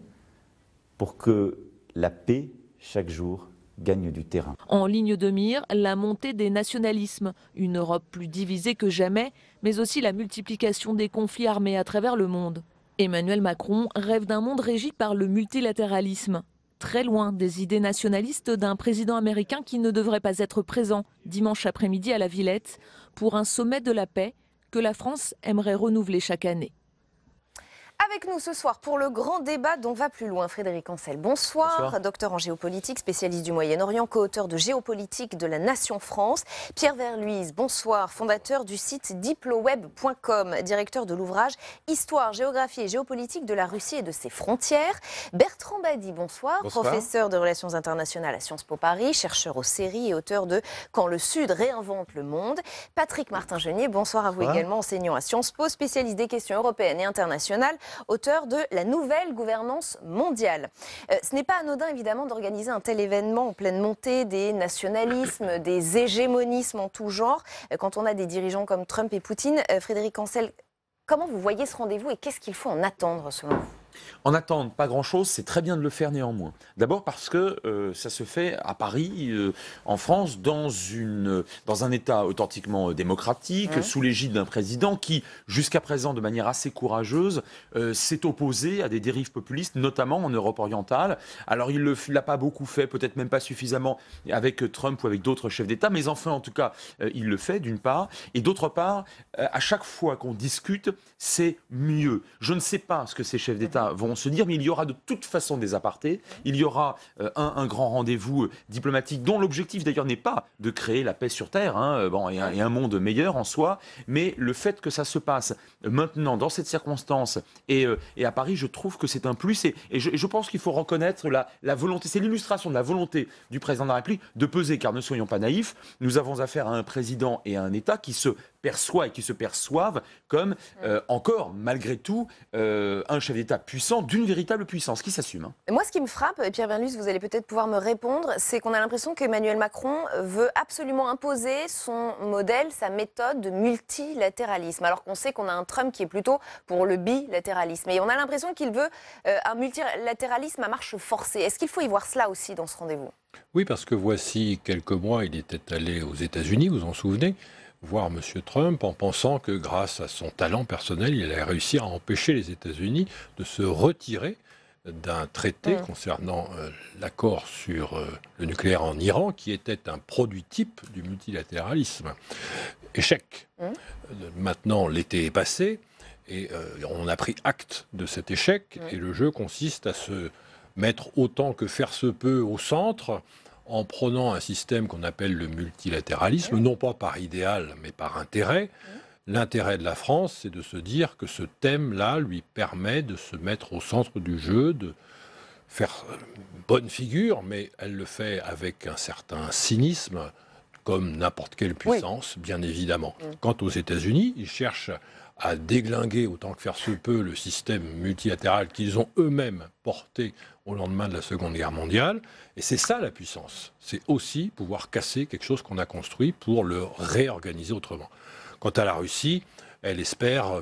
pour que la paix, chaque jour, gagne du terrain. En ligne de mire, la montée des nationalismes, une Europe plus divisée que jamais, mais aussi la multiplication des conflits armés à travers le monde. Emmanuel Macron rêve d'un monde régi par le multilatéralisme très loin des idées nationalistes d'un président américain qui ne devrait pas être présent dimanche après-midi à la Villette pour un sommet de la paix que la France aimerait renouveler chaque année. Avec nous ce soir pour le grand débat dont va plus loin, Frédéric Ancel. Bonsoir, docteur en géopolitique, spécialiste du Moyen-Orient, co-auteur de Géopolitique de la Nation France. Pierre Verluise, bonsoir, fondateur du site diploweb.com, directeur de l'ouvrage Histoire, géographie et géopolitique de la Russie et de ses frontières. Bertrand Badi, bonsoir, professeur de relations internationales à Sciences Po Paris, chercheur aux séries et auteur de Quand le Sud réinvente le monde. Patrick Martin-Genier, bonsoir à vous également, enseignant à Sciences Po, spécialiste des questions européennes et internationales auteur de La nouvelle gouvernance mondiale. Euh, ce n'est pas anodin, évidemment, d'organiser un tel événement en pleine montée des nationalismes, des hégémonismes en tout genre. Euh, quand on a des dirigeants comme Trump et Poutine, euh, Frédéric Ancel, comment vous voyez ce rendez-vous et qu'est-ce qu'il faut en attendre selon vous en attente, pas grand-chose, c'est très bien de le faire néanmoins. D'abord parce que euh, ça se fait à Paris, euh, en France, dans, une, dans un État authentiquement euh, démocratique, sous l'égide d'un président qui, jusqu'à présent, de manière assez courageuse, s'est opposé à des dérives populistes, notamment en Europe orientale. Alors il ne l'a pas beaucoup fait, peut-être même pas suffisamment avec Trump ou avec d'autres chefs d'État, mais enfin, en tout cas, il le fait d'une part. Et d'autre part, à chaque fois qu'on discute, c'est mieux. Je ne sais pas ce que ces chefs d'État vont se dire, mais il y aura de toute façon des apartés, il y aura euh, un, un, grand rendez-vous euh, diplomatique dont l'objectif d'ailleurs n'est pas de créer la paix sur Terre hein, euh, bon, et, un, monde meilleur en soi, mais le fait que ça se passe maintenant dans cette circonstance et, et à Paris, je trouve que c'est un plus et, et je, pense qu'il faut reconnaître la, la volonté, c'est l'illustration de la volonté du président de la République de peser, car ne soyons pas naïfs, nous avons affaire à un président et à un État qui se perçoit et qui se perçoivent comme encore, malgré tout, un chef d'État d'une véritable puissance qui s'assume. Hein Moi, ce qui me frappe, et Pierre Bernus, vous allez peut-être pouvoir me répondre, c'est qu'on a l'impression qu'Emmanuel Macron veut absolument imposer son modèle, sa méthode de multilatéralisme, alors qu'on sait qu'on a un Trump qui est plutôt pour le bilatéralisme. Et on a l'impression qu'il veut euh, un multilatéralisme à marche forcée. Est-ce qu'il faut y voir cela aussi dans ce rendez-vous Oui, parce que voici quelques mois, il était allé aux États-Unis, vous en souvenez voir M. Trump en pensant que grâce à son talent personnel, il allait réussir à empêcher les États-Unis de se retirer d'un traité mm. concernant euh, l'accord sur euh, le nucléaire en Iran, qui était un produit type du multilatéralisme. Échec. Mm. Euh, maintenant, l'été est passé et on a pris acte de cet échec mm. et le jeu consiste à se mettre autant que faire se peut au centre en prenant un système qu'on appelle le multilatéralisme, non pas par idéal, mais par intérêt. L'intérêt de la France, c'est de se dire que ce thème-là lui permet de se mettre au centre du jeu, de faire euh, bonne figure, mais elle le fait avec un certain cynisme, comme n'importe quelle puissance, bien évidemment. Mm. Quant aux États-Unis, ils cherchent à déglinguer autant que faire se peut le système multilatéral qu'ils ont eux-mêmes porté au lendemain de la Seconde Guerre mondiale. Et c'est ça la puissance. C'est aussi pouvoir casser quelque chose qu'on a construit pour le réorganiser autrement. Quant à la Russie, elle espère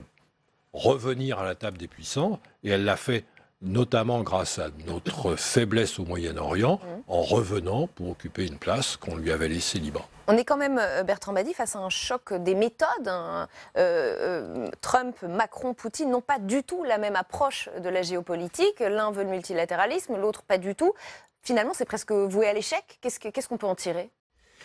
revenir à la table des puissants et elle l'a fait notamment grâce à notre faiblesse au Moyen-Orient, en revenant pour occuper une place qu'on lui avait laissée libre. On est quand même, euh, Bertrand Badi, face à un choc des méthodes. Hein. Euh, euh, Trump, Macron, Poutine n'ont pas du tout la même approche de la géopolitique. L'un veut le multilatéralisme, l'autre pas du tout. Finalement, c'est presque voué à l'échec. Qu'est-ce qu'on peut en tirer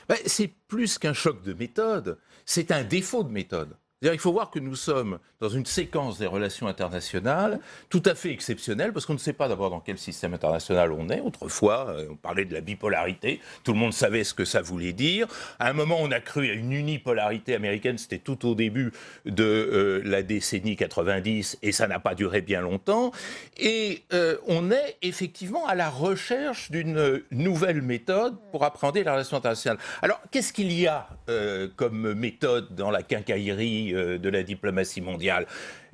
ben, C'est plus qu'un choc de méthode, c'est un défaut de méthode il faut voir que nous sommes dans une séquence des relations internationales tout à fait exceptionnelle, parce qu'on ne sait pas d'abord dans quel système international on est. Autrefois, euh, on parlait de la bipolarité, tout le monde savait ce que ça voulait dire. À un moment, on a cru à une unipolarité américaine, c'était tout au début de euh, la décennie 90, et ça n'a pas duré bien longtemps. Et euh, on est effectivement à la recherche d'une nouvelle méthode pour appréhender la relation internationale. Alors, qu'est-ce qu'il y a comme méthode dans la quincaillerie euh, de la diplomatie mondiale.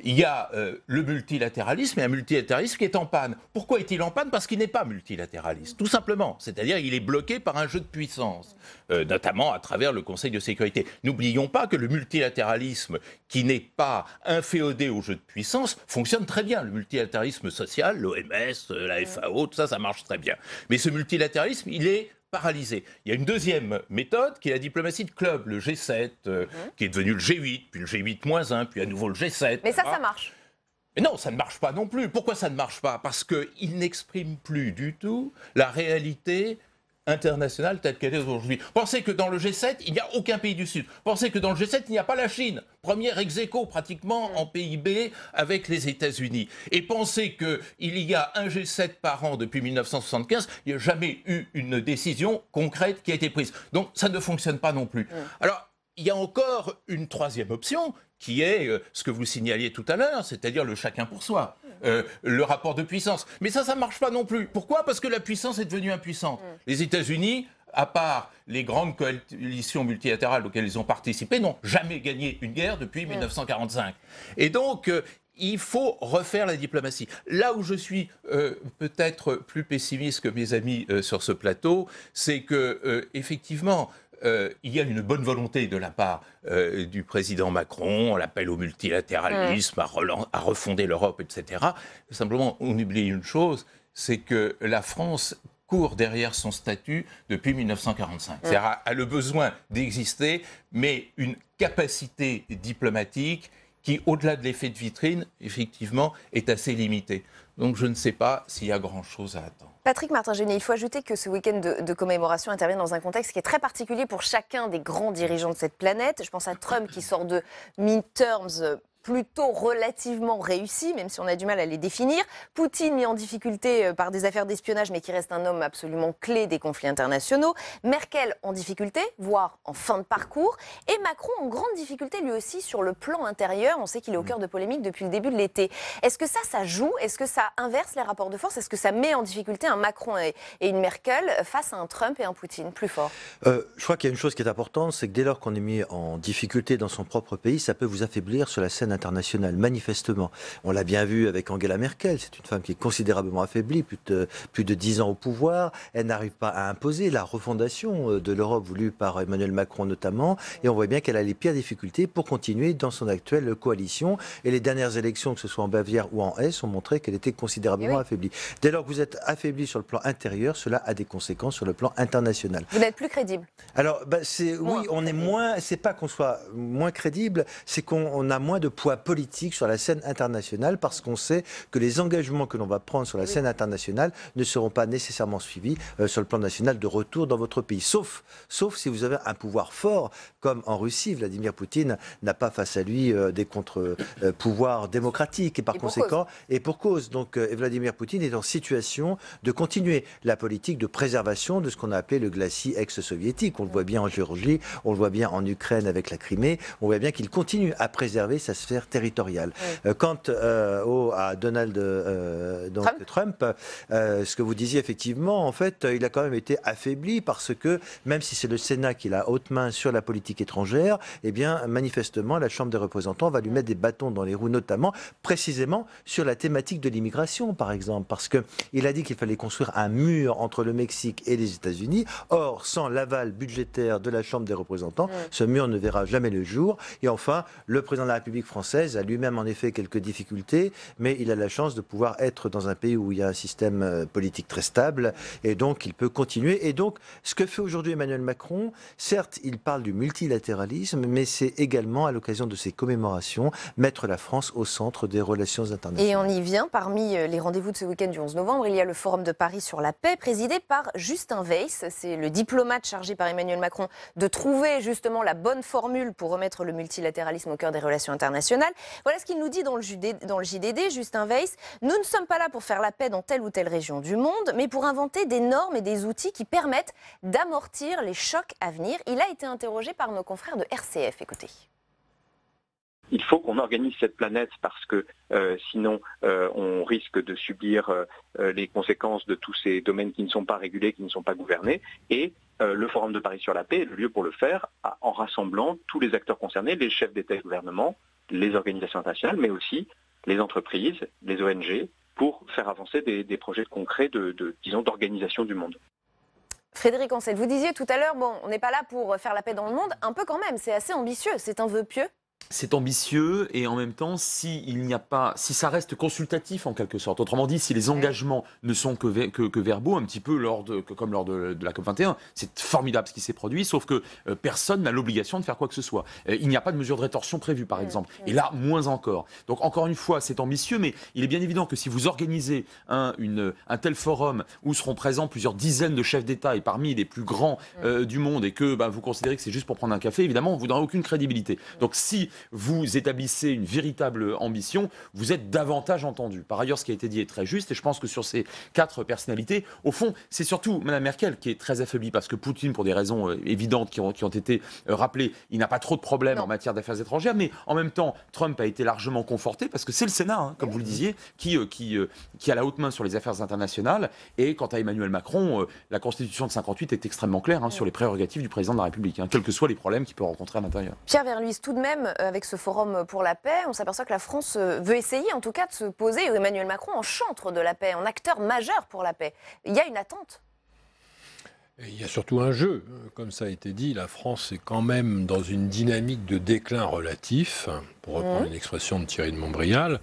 Il y a euh, le multilatéralisme et un multilatéralisme qui est en panne. Pourquoi est-il en panne Parce qu'il n'est pas multilatéraliste, tout simplement. C'est-à-dire qu'il est bloqué par un jeu de puissance, euh, notamment à travers le Conseil de sécurité. N'oublions pas que le multilatéralisme, qui n'est pas inféodé au jeu de puissance, fonctionne très bien. Le multilatéralisme social, l'OMS, la FAO, tout ça, ça marche très bien. Mais ce multilatéralisme, il est paralysé. Il y a une deuxième méthode qui est la diplomatie de club, le G7, euh, mhm. qui est devenu le G8, puis le G8-1, puis à nouveau le G7. Mais ça, ça marche. Mais non, ça ne marche pas non plus. Pourquoi ça ne marche pas Parce qu'il n'exprime plus du tout la réalité internationale telle qu'elle est aujourd'hui. Pensez que dans le G7, il n'y a aucun pays du Sud. Pensez que dans le G7, il n'y a pas la Chine, première ex aequo pratiquement mm. en PIB avec les États-Unis. Et pensez qu'il y a un G7 par an depuis 1975, il n'y a jamais eu une décision concrète qui a été prise. Donc ça ne fonctionne pas non plus. Mm. Alors, il y a encore une troisième option qui est euh, ce que vous signaliez tout à l'heure, c'est-à-dire le chacun pour soi. Euh, le rapport de puissance. Mais ça, ça ne marche pas non plus. Pourquoi Parce que la puissance est devenue impuissante. Mm. Les États-Unis, à part les grandes coalitions multilatérales auxquelles ils ont participé, n'ont jamais gagné une guerre depuis 1945. Mm. Et donc, euh, il faut refaire la diplomatie. Là où je suis euh, peut-être plus pessimiste que mes amis sur ce plateau, c'est que effectivement euh, il y a une bonne volonté de la part euh, du président Macron, l'appel au multilatéralisme, à, refonder l'Europe, etc. Simplement, on oublie une chose, c'est que la France court derrière son statut depuis 1945. Mm. C'est-à-dire a le besoin d'exister, mais une capacité diplomatique qui, au-delà de l'effet de vitrine, effectivement, est assez limitée. Donc je ne sais pas s'il y a grand-chose à attendre. Patrick Martin-Génier, il faut ajouter que ce week-end de, de, commémoration intervient dans un contexte qui est très particulier pour chacun des grands dirigeants de cette planète. Je pense à Trump qui sort de midterms euh, plutôt relativement réussi, même si on a du mal à les définir. Poutine mis en difficulté euh, par des affaires d'espionnage, mais qui reste un homme absolument clé des conflits internationaux. Merkel en difficulté, voire en fin de parcours. Et Macron en grande difficulté lui aussi sur le plan intérieur. On sait qu'il est au mm. cœur de polémiques depuis le début de l'été. Est-ce que ça, ça joue Est-ce que ça inverse les rapports de force Est-ce que ça met en difficulté un Macron et une Merkel face à un Trump et un Poutine plus fort euh, Je crois qu'il y a une chose qui est importante, c'est que dès lors qu'on est mis en difficulté dans son propre pays, ça peut vous affaiblir sur la scène international manifestement. On l'a bien vu avec Angela Merkel, c'est une femme qui est considérablement affaiblie, plus de, plus de 10 ans au pouvoir. Elle n'arrive pas à imposer la refondation euh, de l'Europe voulue par Emmanuel Macron notamment. Et on voit bien qu'elle a les pires difficultés pour continuer dans son actuelle coalition. Et les dernières élections, que ce soit en Bavière ou en Hesse, ont montré qu'elle était considérablement eh affaiblie. Dès lors que vous êtes affaibli sur le plan intérieur, cela a des conséquences sur le plan international. Vous n'êtes plus crédible. Alors, bah, c'est oui, on est moins. C'est pas qu'on soit moins crédible, c'est qu'on a moins de poids politique sur la scène internationale parce qu'on sait que les engagements que l'on va prendre sur la scène internationale ne seront pas nécessairement suivis euh, sur le plan national de retour dans votre pays. Sauf, sauf si vous avez un pouvoir fort, comme en Russie, Vladimir Poutine n'a pas face à lui euh, des contre-pouvoirs euh, démocratiques et par conséquent, et pour cause. Donc Vladimir Poutine est en situation de continuer la politique de préservation de ce qu'on a appelé le glacis ex-soviétique. On le voit bien en Géorgie, on le voit bien en Ukraine avec la Crimée, on voit bien qu'il continue à préserver sa sphère territorial. Euh, quant euh, au, à Donald euh, Trump, ce que vous disiez effectivement, en fait, il a quand même été affaibli parce que même si c'est le Sénat qui a haute main sur la politique étrangère, eh bien manifestement la Chambre des représentants va lui mettre des bâtons dans les roues, notamment précisément sur la thématique de l'immigration, par exemple, parce que il a dit qu'il fallait construire un mur entre le Mexique et les États-Unis. Or, sans l'aval budgétaire de la Chambre des représentants, ce mur ne verra jamais le jour. Et enfin, le président de la République française a lui-même en effet quelques difficultés, mais il a la chance de pouvoir être dans un pays où il y a un système euh, politique très stable, et donc il peut continuer. Et donc, ce que fait aujourd'hui Emmanuel Macron, certes, il parle du multilatéralisme, mais c'est également, à l'occasion de ces commémorations, mettre la France au centre des relations internationales. Et on y vient, parmi euh, les rendez-vous de ce week-end du 11 novembre, il y a le Forum de Paris sur la paix, présidé par Justin Weiss. C'est le diplomate chargé par Emmanuel Macron de trouver justement la bonne formule pour remettre le multilatéralisme au cœur des relations internationales. Voilà ce qu'il nous dit dans le, JDD, Justin Weiss. Nous ne sommes pas là pour faire la paix dans telle ou telle région du monde, mais pour inventer des normes et des outils qui permettent d'amortir les chocs à venir. Il a été interrogé par nos confrères de RCF. Écoutez il faut qu'on organise cette planète parce que euh, sinon euh, on risque de subir euh, les conséquences de tous ces domaines qui ne sont pas régulés, qui ne sont pas gouvernés. Et le Forum de Paris sur la paix est le lieu pour le faire en rassemblant tous les acteurs concernés, les chefs d'État et de gouvernement, les organisations internationales, mais aussi les entreprises, les ONG, pour faire avancer des, projets concrets de, disons, d'organisation du monde. Frédéric Ancel, vous disiez tout à l'heure, bon, on n'est pas là pour faire la paix dans le monde, un peu quand même, c'est assez ambitieux, c'est un vœu pieux c'est ambitieux et en même temps, si il n'y a pas, si ça reste consultatif en quelque sorte, autrement dit, si les engagements ne sont que, que, verbaux, un petit peu lors comme lors de, la COP 21, c'est formidable ce qui s'est produit, sauf que euh, personne n'a l'obligation de faire quoi que ce soit. Euh, il n'y a pas de mesure de rétorsion prévue, par exemple, et là moins encore. Donc encore une fois, c'est ambitieux, mais il est bien évident que si vous organisez un, une, un tel forum où seront présents plusieurs dizaines de chefs d'État et parmi les plus grands euh, du monde, et que bah, vous considérez que c'est juste pour prendre un café, évidemment, vous n'aurez aucune crédibilité. Donc si vous établissez une véritable ambition, vous êtes davantage entendu. Par ailleurs, ce qui a été dit est très juste, et je pense que sur ces quatre personnalités, au fond, c'est surtout Mme Merkel qui est très affaiblie, parce que Poutine, pour des raisons euh, évidentes qui ont, été euh, rappelées, il n'a pas trop de problèmes en matière d'affaires étrangères, mais en même temps, Trump a été largement conforté, parce que c'est le Sénat, hein, comme vous le disiez, euh, qui, a la haute main sur les affaires internationales, et quant à Emmanuel Macron, la Constitution de 58 est extrêmement claire hein, sur les prérogatives du président de la République, hein, quels que soient les problèmes qu'il peut rencontrer à l'intérieur. Pierre Verluis, tout de même, euh, avec ce forum pour la paix, on s'aperçoit que la France euh, veut essayer en tout cas de se poser, Emmanuel Macron en chantre de la paix, en acteur majeur pour la paix. Il y a une attente il y a surtout un jeu. Comme ça a été dit, la France est quand même dans une dynamique de déclin relatif, pour reprendre mmh. une expression de Thierry de Montbrial.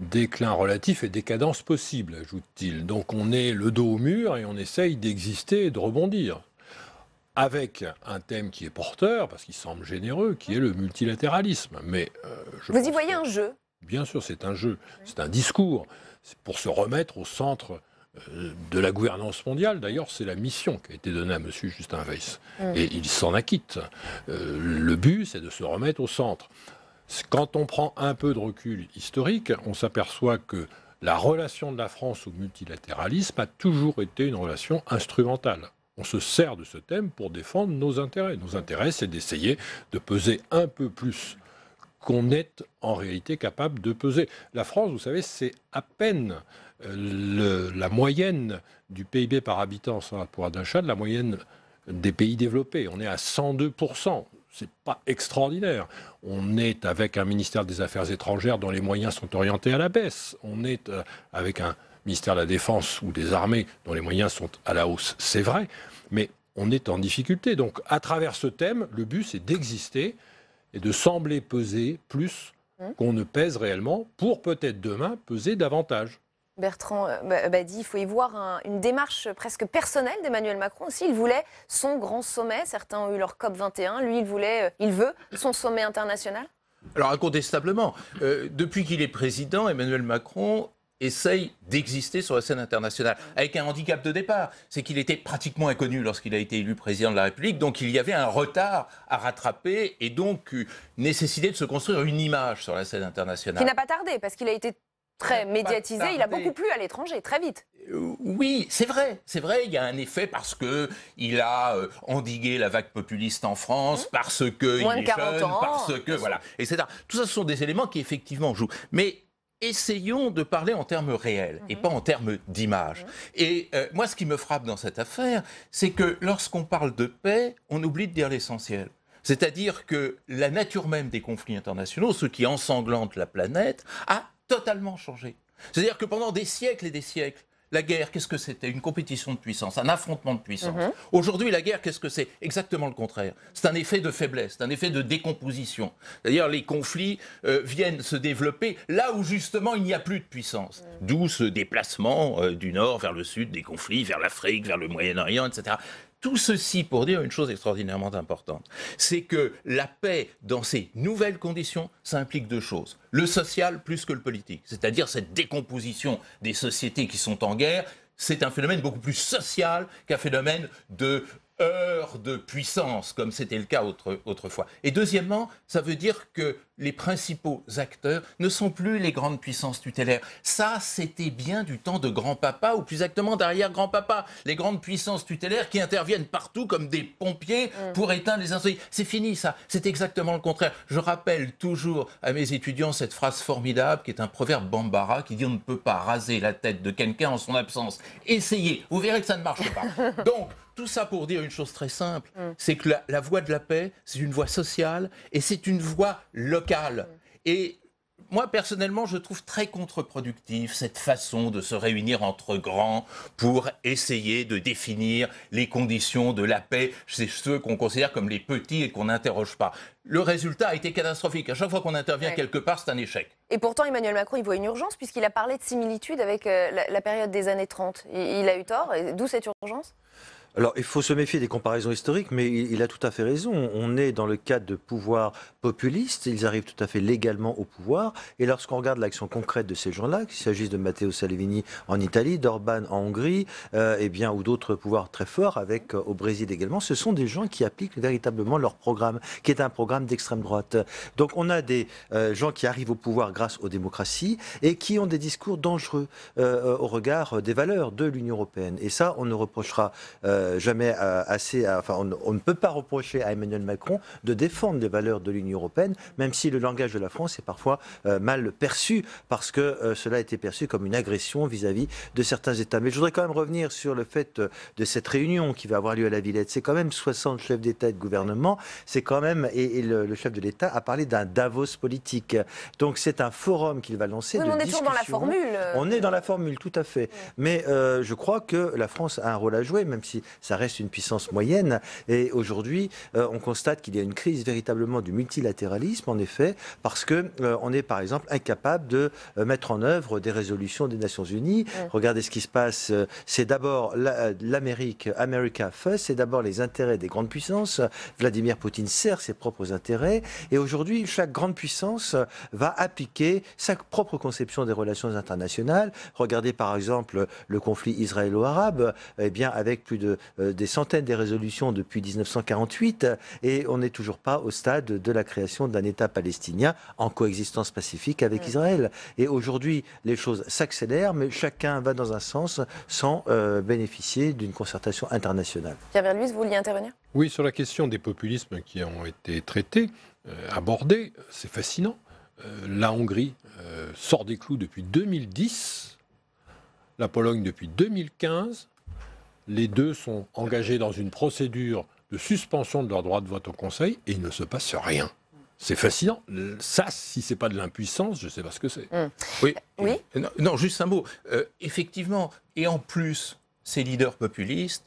Déclin relatif et décadence possible, ajoute-t-il. Donc on est le dos au mur et on essaye d'exister et de rebondir avec un thème qui est porteur, parce qu'il semble généreux, qui est le multilatéralisme. Mais euh, je Vous y voyez un jeu Bien sûr, c'est un jeu, c'est un discours, c'est pour se remettre au centre euh, de la gouvernance mondiale. D'ailleurs, c'est la mission qui a été donnée à M. Justin Weiss. Mm. Et il s'en acquitte. Euh, le but, c'est de se remettre au centre. Quand on prend un peu de recul historique, on s'aperçoit que la relation de la France au multilatéralisme a toujours été une relation instrumentale on se sert de ce thème pour défendre nos intérêts. Nos intérêts, c'est d'essayer de peser un peu plus qu'on est en réalité capable de peser. La France, vous savez, c'est à peine euh, la moyenne du PIB par habitant sans pouvoir d'achat de la moyenne des pays développés. On est à 102%. C'est pas extraordinaire. On est avec un ministère des Affaires étrangères dont les moyens sont orientés à la baisse. On est euh, avec un, ministère de la Défense ou des armées dont les moyens sont à la hausse, c'est vrai, mais on est en difficulté. Donc, à travers ce thème, le but, c'est d'exister et de sembler peser plus mmh. qu'on ne pèse réellement pour peut-être demain peser davantage. Bertrand euh, bah, bah, dit il faut y voir une démarche presque personnelle d'Emmanuel Macron aussi. Il voulait son grand sommet. Certains ont eu leur COP 21. Lui, il voulait, euh, il veut son sommet international. Alors incontestablement, euh, depuis qu'il est président, Emmanuel Macron essaye d'exister sur la scène internationale, avec un handicap de départ, c'est qu'il était pratiquement inconnu lorsqu'il a été élu président de la République, donc il y avait un retard à rattraper et donc euh, nécessité de se construire une image sur la scène internationale. Qui n'a pas tardé, parce qu'il a été très médiatisé, il a beaucoup plu à l'étranger, très vite. Euh, oui, c'est vrai, c'est vrai, il y a un effet parce que il a euh, endigué la vague populiste en France, mmh. parce que il jeune, parce que voilà, etc. Tout ça, ce sont des éléments qui effectivement jouent. Mais essayons de parler en termes réels et mhm. pas en termes d'image. Mhm. Et euh, moi, ce qui me frappe dans cette affaire, c'est que lorsqu'on parle de paix, on oublie de dire l'essentiel. C'est-à-dire que la nature même des conflits internationaux, ceux qui ensanglante la planète, a totalement changé. C'est-à-dire que pendant des siècles et des siècles, la guerre, qu'est-ce que c'était Une compétition de puissance, un affrontement de puissance. Mhm. Aujourd'hui, la guerre, qu'est-ce que c'est Exactement le contraire. C'est un effet de faiblesse, un effet de décomposition. D'ailleurs, les conflits euh, viennent se développer là où justement il n'y a plus de puissance. Mhm. D'où ce déplacement euh, du nord vers le sud, des conflits vers l'Afrique, vers le Moyen-Orient, etc. Tout ceci pour dire une chose extraordinairement importante, c'est que la paix dans ces nouvelles conditions, ça implique deux choses. Le social plus que le politique, c'est-à-dire cette décomposition des sociétés qui sont en guerre, c'est un phénomène beaucoup plus social qu'un phénomène de heure de puissance, comme c'était le cas autrefois. Et deuxièmement, ça veut dire que les principaux acteurs ne sont plus les grandes puissances tutélaires. Ça, c'était bien du temps de grand-papa, ou plus exactement derrière grand papa Les grandes puissances tutélaires qui interviennent partout comme des pompiers mm. pour éteindre les incendies. C'est fini, ça. C'est exactement le contraire. Je rappelle toujours à mes étudiants cette phrase formidable qui est un proverbe bambara qui dit on ne peut pas raser la tête de quelqu'un en son absence. Essayez. Vous verrez que ça ne marche pas. [LAUGHS] Donc, tout ça pour dire une chose très simple, mm. c'est que la, la voie de la paix, c'est une voie sociale et c'est une voie locale. Et moi, personnellement, je trouve très contre-productif cette façon de se réunir entre grands pour essayer de définir les conditions de la paix chez ceux qu'on considère comme les petits et qu'on n'interroge pas. Le résultat a été catastrophique. À chaque fois qu'on intervient quelque part, c'est un échec. Et pourtant, Emmanuel Macron, il voit une urgence puisqu'il a parlé de similitude avec euh, la, période des années 30. Il, a eu tort, d'où cette urgence alors, il faut se méfier des comparaisons historiques, mais il, a tout à fait raison. On est dans le cadre de pouvoirs populistes, ils arrivent tout à fait légalement au pouvoir, et lorsqu'on regarde l'action concrète de ces gens-là, qu'il s'agisse de Matteo Salvini en Italie, d'Orban en Hongrie, et euh, eh bien, ou d'autres pouvoirs très forts, avec euh, au Brésil également, ce sont des gens qui appliquent véritablement leur programme, qui est un programme d'extrême droite. Donc, on a des euh, gens qui arrivent au pouvoir grâce aux démocraties et qui ont des discours dangereux au regard des valeurs de l'Union européenne. Et ça, on ne reprochera euh, euh, jamais euh, assez. enfin, on, ne peut pas reprocher à Emmanuel Macron de défendre les valeurs de l'Union européenne, même si le langage de la France est parfois euh, mal perçu, parce que cela a été perçu comme une agression vis-à-vis de certains États. Mais je voudrais quand même revenir sur le fait de cette réunion qui va avoir lieu à la Villette. C'est quand même 60 chefs d'État et de gouvernement. C'est quand même. Et, le, chef de l'État a parlé d'un Davos politique. Donc c'est un forum qu'il va lancer. Oui, on est toujours dans la formule. On est dans la formule, tout à fait. Mais je crois que la France a un rôle à jouer, même si ça reste une puissance moyenne. Et aujourd'hui, euh, on constate qu'il y a une crise véritablement du multilatéralisme, en effet, parce que euh, on est par exemple incapable de euh, mettre en œuvre des résolutions des Nations Unies. Regardez ce qui se passe. C'est d'abord l'Amérique, America First, c'est d'abord les intérêts des grandes puissances. Vladimir Poutine sert ses propres intérêts. Et aujourd'hui, chaque grande puissance va appliquer sa propre conception des relations internationales. Regardez par exemple le conflit israélo-arabe, et eh bien avec plus de euh, des centaines des résolutions depuis 1948 euh, et on n'est toujours pas au stade de la création d'un État palestinien en coexistence pacifique avec Israël. Et aujourd'hui, les choses s'accélèrent, mais chacun va dans un sens sans euh, bénéficier d'une concertation internationale. Pierre Verluis, vous vouliez intervenir Oui, sur la question des populismes qui ont été traités, abordés, c'est fascinant. la Hongrie sort des clous depuis 2010, la Pologne depuis 2015, les deux sont engagés dans une procédure de suspension de leur droit de vote au Conseil et il ne se passe rien. C'est fascinant. Ça, si c'est pas de l'impuissance, je ne sais pas ce que c'est. Hmm. Oui. Euh, non, juste un mot. Euh, effectivement, et en plus, ces leaders populistes,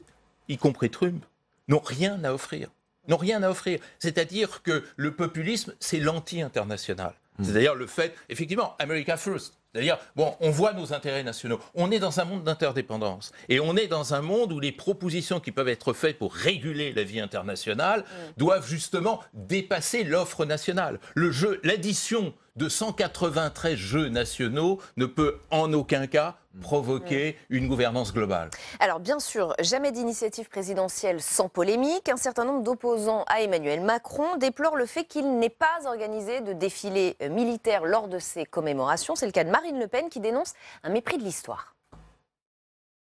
y compris Trump, n'ont rien à offrir. N'ont rien à offrir. C'est-à-dire que le populisme, c'est l'anti-international. Hmm. C'est-à-dire le fait, effectivement, America First. D'ailleurs, bon, on voit nos intérêts nationaux. On est dans un monde d'interdépendance. Et on est dans un monde où les propositions qui peuvent être faites pour réguler la vie internationale mm. doivent justement dépasser l'offre nationale. Le jeu, l'addition de 193 jeux nationaux ne peut en aucun cas provoquer une gouvernance globale. Alors bien sûr, jamais d'initiative présidentielle sans polémique. Un certain nombre d'opposants à Emmanuel Macron déplorent le fait qu'il n'ait pas organisé de défilé militaire lors de ces commémorations. C'est le cas de Marine Le Pen qui dénonce un mépris de l'histoire.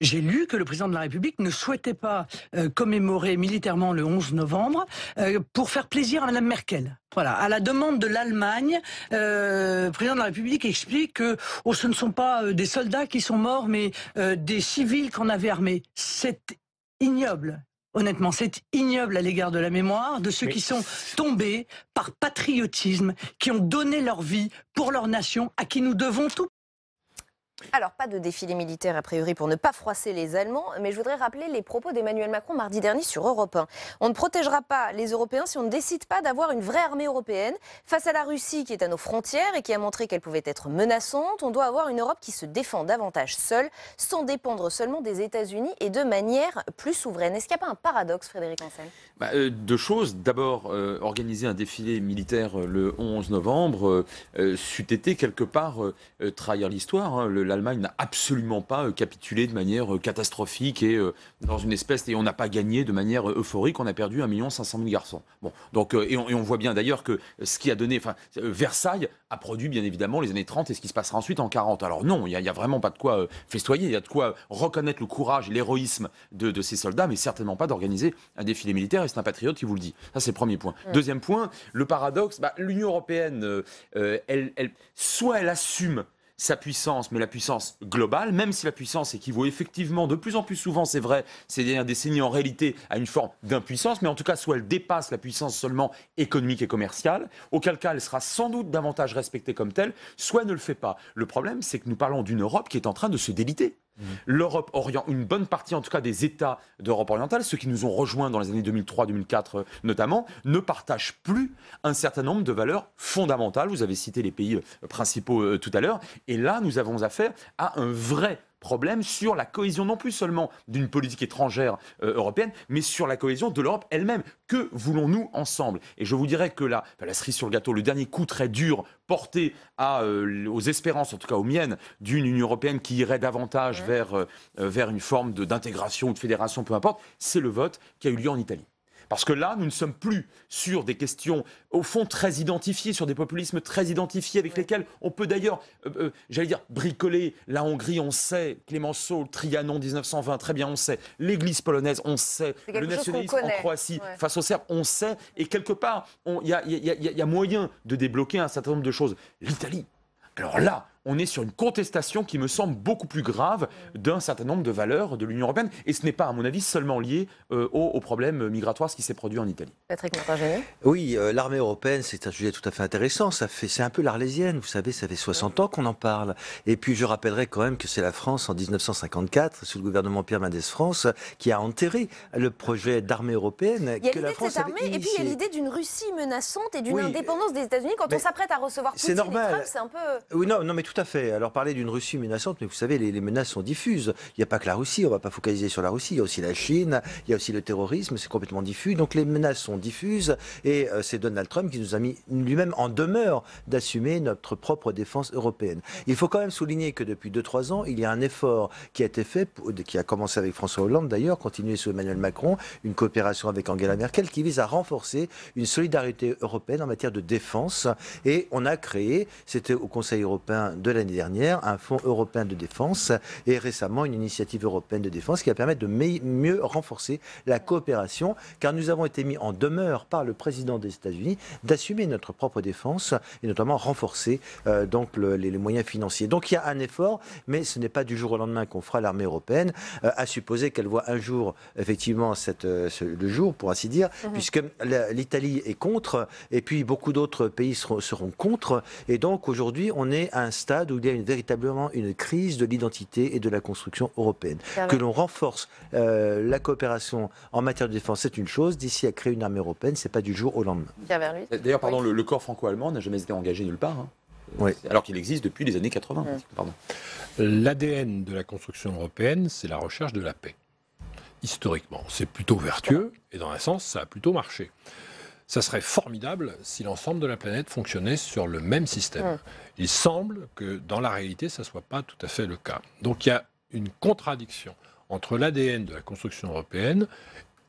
J'ai lu que le président de la République ne souhaitait pas euh, commémorer militairement le 11 novembre euh, pour faire plaisir à Mme Merkel. Voilà, à la demande de l'Allemagne, euh, le président de la République explique que oh, ce ne sont pas des soldats qui sont morts, mais des civils qu'on avait armés. C'est ignoble. Honnêtement, c'est ignoble à l'égard de la mémoire de ceux qui sont tombés par patriotisme, qui ont donné leur vie pour leur nation, à qui nous devons tout alors, pas de défilé militaire a priori pour ne pas froisser les Allemands, mais je voudrais rappeler les propos d'Emmanuel Macron mardi dernier sur Europe 1. On ne protégera pas les Européens si on ne décide pas d'avoir une vraie armée européenne. Face à la Russie qui est à nos frontières et qui a montré qu'elle pouvait être menaçante, on doit avoir une Europe qui se défend davantage seule, sans dépendre seulement des États-Unis et de manière plus souveraine. Est-ce qu'il n'y a pas un paradoxe, Frédéric Ancel bah, euh, Deux choses. D'abord, euh, organiser un défilé militaire euh, le 11 novembre, c'eût été quelque part trahir l'histoire. Hein l'Allemagne n'a absolument pas euh, capitulé de manière euh, catastrophique et euh, dans une espèce, et on n'a pas gagné de manière euphorique, on a perdu 1 500 000 garçons. Bon, donc, et on, voit bien d'ailleurs que ce qui a donné, enfin, Versailles a produit bien évidemment les années 30 et ce qui se passera ensuite en 40. Alors non, il n'y a, vraiment pas de quoi festoyer, il y a de quoi reconnaître le courage et l'héroïsme de, ces soldats, mais certainement pas d'organiser un défilé militaire, et c'est un patriote qui vous le dit. Ça, c'est le premier point. Deuxième point, le paradoxe, bah, l'Union européenne, elle, elle, soit elle assume sa puissance, mais la puissance globale, même si la puissance équivaut effectivement de plus en plus souvent, c'est vrai, ces dernières décennies en réalité à une forme d'impuissance, mais en tout cas soit elle dépasse la puissance seulement économique et commerciale, auquel cas elle sera sans doute davantage respectée comme telle, soit elle ne le fait pas. Le problème, c'est que nous parlons d'une Europe qui est en train de se déliter. Mhm. L'Europe orient, une bonne partie en tout cas des États d'Europe orientale, ceux qui nous ont rejoints dans les années 2003-2004 euh, notamment, ne partagent plus un certain nombre de valeurs fondamentales. Vous avez cité les pays euh, principaux euh, tout à l'heure. Et là, nous avons affaire à un vrai problème sur la cohésion non plus seulement d'une politique étrangère euh, européenne, mais sur la cohésion de l'Europe elle-même. Que voulons-nous ensemble Et je vous dirais que la, la cerise sur le gâteau, le dernier coup très dur porté euh, aux espérances, en tout cas aux miennes, d'une Union européenne qui irait davantage vers, euh, vers une forme d'intégration ou de fédération, peu importe, c'est le vote qui a eu lieu en Italie. Parce que là, nous ne sommes plus sur des questions, au fond, très identifiées, sur des populismes très identifiés, avec lesquels on peut d'ailleurs, euh, euh, j'allais dire, bricoler la Hongrie, on sait, Clémenceau, Trianon 1920, très bien, on sait, l'Église polonaise, on sait, le nationalisme en Croatie, face aux Serbes, on sait, et quelque part, il y, y a moyen de débloquer un certain nombre de choses. L'Italie, alors là, on est sur une contestation qui me semble beaucoup plus grave d'un certain nombre de valeurs de l'Union européenne. Et ce n'est pas, à mon avis, seulement lié euh, au, au, problème migratoire, ce qui s'est produit en Italie. Patrick martin Oui, euh, l'armée européenne, c'est un sujet tout à fait intéressant. Ça fait, c'est un peu l'arlésienne, vous savez, ça fait 60 ans qu'on en parle. Et puis, je rappellerai quand même que c'est la France, en 1954, sous le gouvernement Pierre Mendès France, qui a enterré le projet d'armée européenne. Il y a que cette armée, et puis il y a l'idée d'une Russie menaçante et d'une indépendance des États-Unis quand on s'apprête à recevoir Poutine normal. c'est un peu... Oui, non, non mais tout fait. Alors parler d'une Russie menaçante, mais vous savez, les, menaces sont diffuses. Il n'y a pas que la Russie, on ne va pas focaliser sur la Russie, il y a aussi la Chine, il y a aussi le terrorisme, c'est complètement diffus. Donc les menaces sont diffuses et euh, c'est Donald Trump qui nous a mis lui-même en demeure d'assumer notre propre défense européenne. Il faut quand même souligner que depuis 2-3 ans, il y a un effort qui a été fait, qui a commencé avec François Hollande d'ailleurs, continué sous Emmanuel Macron, une coopération avec Angela Merkel qui vise à renforcer une solidarité européenne en matière de défense. Et on a créé, c'était au Conseil européen de l'année dernière, un fonds européen de défense et récemment une initiative européenne de défense qui va permettre de mieux renforcer la coopération, car nous avons été mis en demeure par le président des États-Unis d'assumer notre propre défense et notamment renforcer euh, donc les, moyens financiers. Donc il y a un effort, mais ce n'est pas du jour au lendemain qu'on fera l'armée européenne, euh, à supposer qu'elle voit un jour effectivement cette, euh, le jour, pour ainsi dire, mhm. puisque l'Italie est contre et puis beaucoup d'autres pays seront, seront contre. Et donc aujourd'hui, on est à un stade où il y a véritablement une crise de l'identité et de la construction européenne. Ah que l'on renforce euh, la coopération en matière de défense, c'est une chose. D'ici à créer une armée européenne, c'est pas du jour au lendemain. D'ailleurs, pardon, le, corps franco-allemand n'a jamais été engagé nulle part. Hein. Oui. Alors qu'il existe depuis les années 80. Mm. L'ADN de la construction européenne, c'est la recherche de la paix. Historiquement, c'est plutôt vertueux et dans un sens, ça a plutôt marché ça serait formidable si l'ensemble de la planète fonctionnait sur le même système. Il semble que dans la réalité, ça ne soit pas tout à fait le cas. Donc il y a une contradiction entre l'ADN de la construction européenne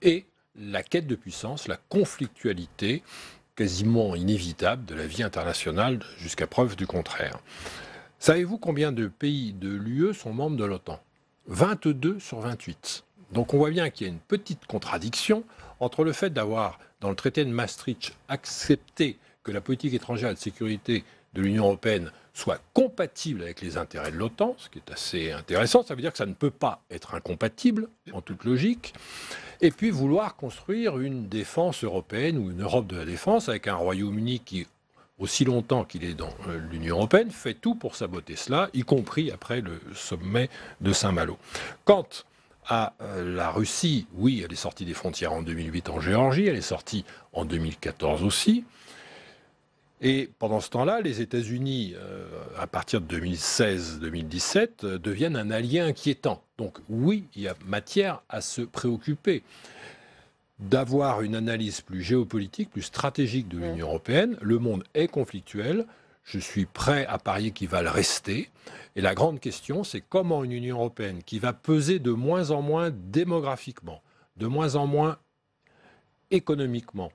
et la quête de puissance, la conflictualité quasiment inévitable de la vie internationale jusqu'à preuve du contraire. Savez-vous combien de pays de l'UE sont membres de l'OTAN 22 sur 28. Donc on voit bien qu'il y a une petite contradiction entre le fait d'avoir dans le traité de Maastricht, accepter que la politique étrangère et de sécurité de l'Union européenne soit compatible avec les intérêts de l'OTAN, ce qui est assez intéressant, ça veut dire que ça ne peut pas être incompatible, en toute logique, et puis vouloir construire une défense européenne ou une Europe de la défense avec un Royaume-Uni qui, aussi longtemps qu'il est dans euh, l'Union européenne, fait tout pour saboter cela, y compris après le sommet de Saint-Malo. Quand à euh, la Russie, oui, elle est sortie des frontières en 2008 en Géorgie, elle est sortie en 2014 aussi. Et pendant ce temps-là, les États-Unis, euh, à partir de 2016-2017, euh, deviennent un allié inquiétant. Donc oui, il y a matière à se préoccuper d'avoir une analyse plus géopolitique, plus stratégique de l'Union européenne. Le monde est conflictuel je suis prêt à parier qu'il va le rester. Et la grande question, c'est comment une Union européenne qui va peser de moins en moins démographiquement, de moins en moins économiquement,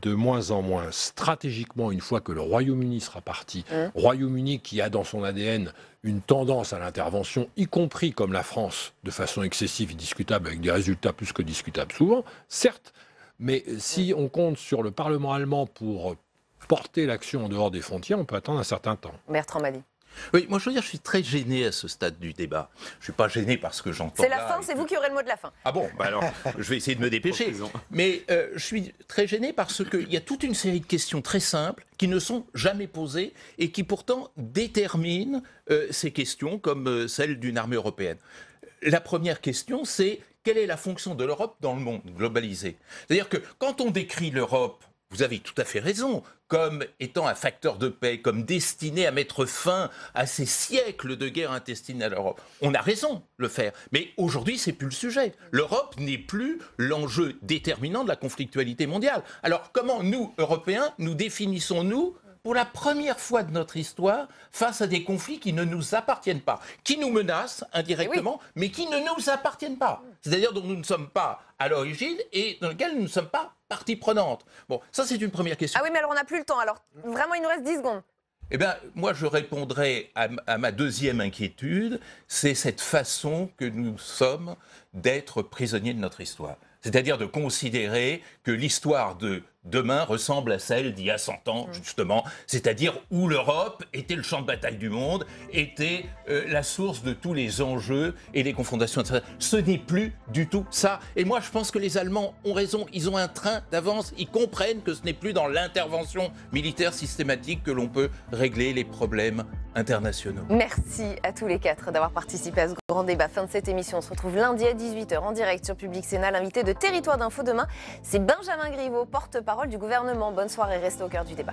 de moins en moins stratégiquement, une fois que le Royaume-Uni sera parti, hein Royaume-Uni qui a dans son ADN une tendance à l'intervention, y compris comme la France, de façon excessive et discutable, avec des résultats plus que discutables souvent, certes, mais si hein on compte sur le Parlement allemand pour porter l'action en dehors des frontières, on peut attendre un certain temps. Bertrand mali Oui, moi je veux dire, je suis très gêné à ce stade du débat. Je ne suis pas gêné parce que j'entends. C'est la fin, c'est vous qui aurez le mot de la fin. Ah bon bah Alors, [LAUGHS] je vais essayer de me dépêcher. Mais euh, je suis très gêné parce qu'il y a toute une série de questions très simples qui ne sont jamais posées et qui pourtant déterminent euh, ces questions comme euh, celles celle d'une armée européenne. La première question, c'est quelle est la fonction de l'Europe dans le monde globalisé C'est-à-dire que quand on décrit l'Europe vous avez tout à fait raison, comme étant un facteur de paix, comme destiné à mettre fin à ces siècles de guerre intestine à l'Europe. On a raison de le faire, mais aujourd'hui, c'est plus le sujet. L'Europe n'est plus l'enjeu déterminant de la conflictualité mondiale. Alors comment nous, Européens, nous définissons-nous pour la première fois de notre histoire, face à des conflits qui ne nous appartiennent pas, qui nous menacent indirectement, eh mais qui ne nous appartiennent pas. C'est-à-dire dont nous ne sommes pas à l'origine et dans lequel nous ne sommes pas partie prenante. Bon, ça c'est une première question. Ah oui, mais alors on n'a plus le temps. Alors vraiment, il nous reste 10 secondes. Eh bien, moi, je répondrai à, à ma deuxième inquiétude, c'est cette façon que nous sommes d'être prisonniers de notre histoire. C'est-à-dire de considérer que l'histoire de demain ressemble à celle d'il y a 100 ans, justement, c'est-à-dire où l'Europe était le champ de bataille du monde, était euh, la source de tous les enjeux et les confrontations. Ce n'est plus du tout ça. Et moi, je pense que les Allemands ont raison, ils ont un train d'avance, ils comprennent que ce n'est plus dans l'intervention militaire systématique que l'on peut régler les problèmes internationaux. Merci à tous les quatre d'avoir participé à ce grand débat. Fin de cette émission, on se retrouve lundi à 18h en direct sur Public Sénat. L'invité de Territoire d'Info demain, c'est Benjamin Griveaux, porte-parole parole du gouvernement. Bonne soirée, restez au cœur du débat.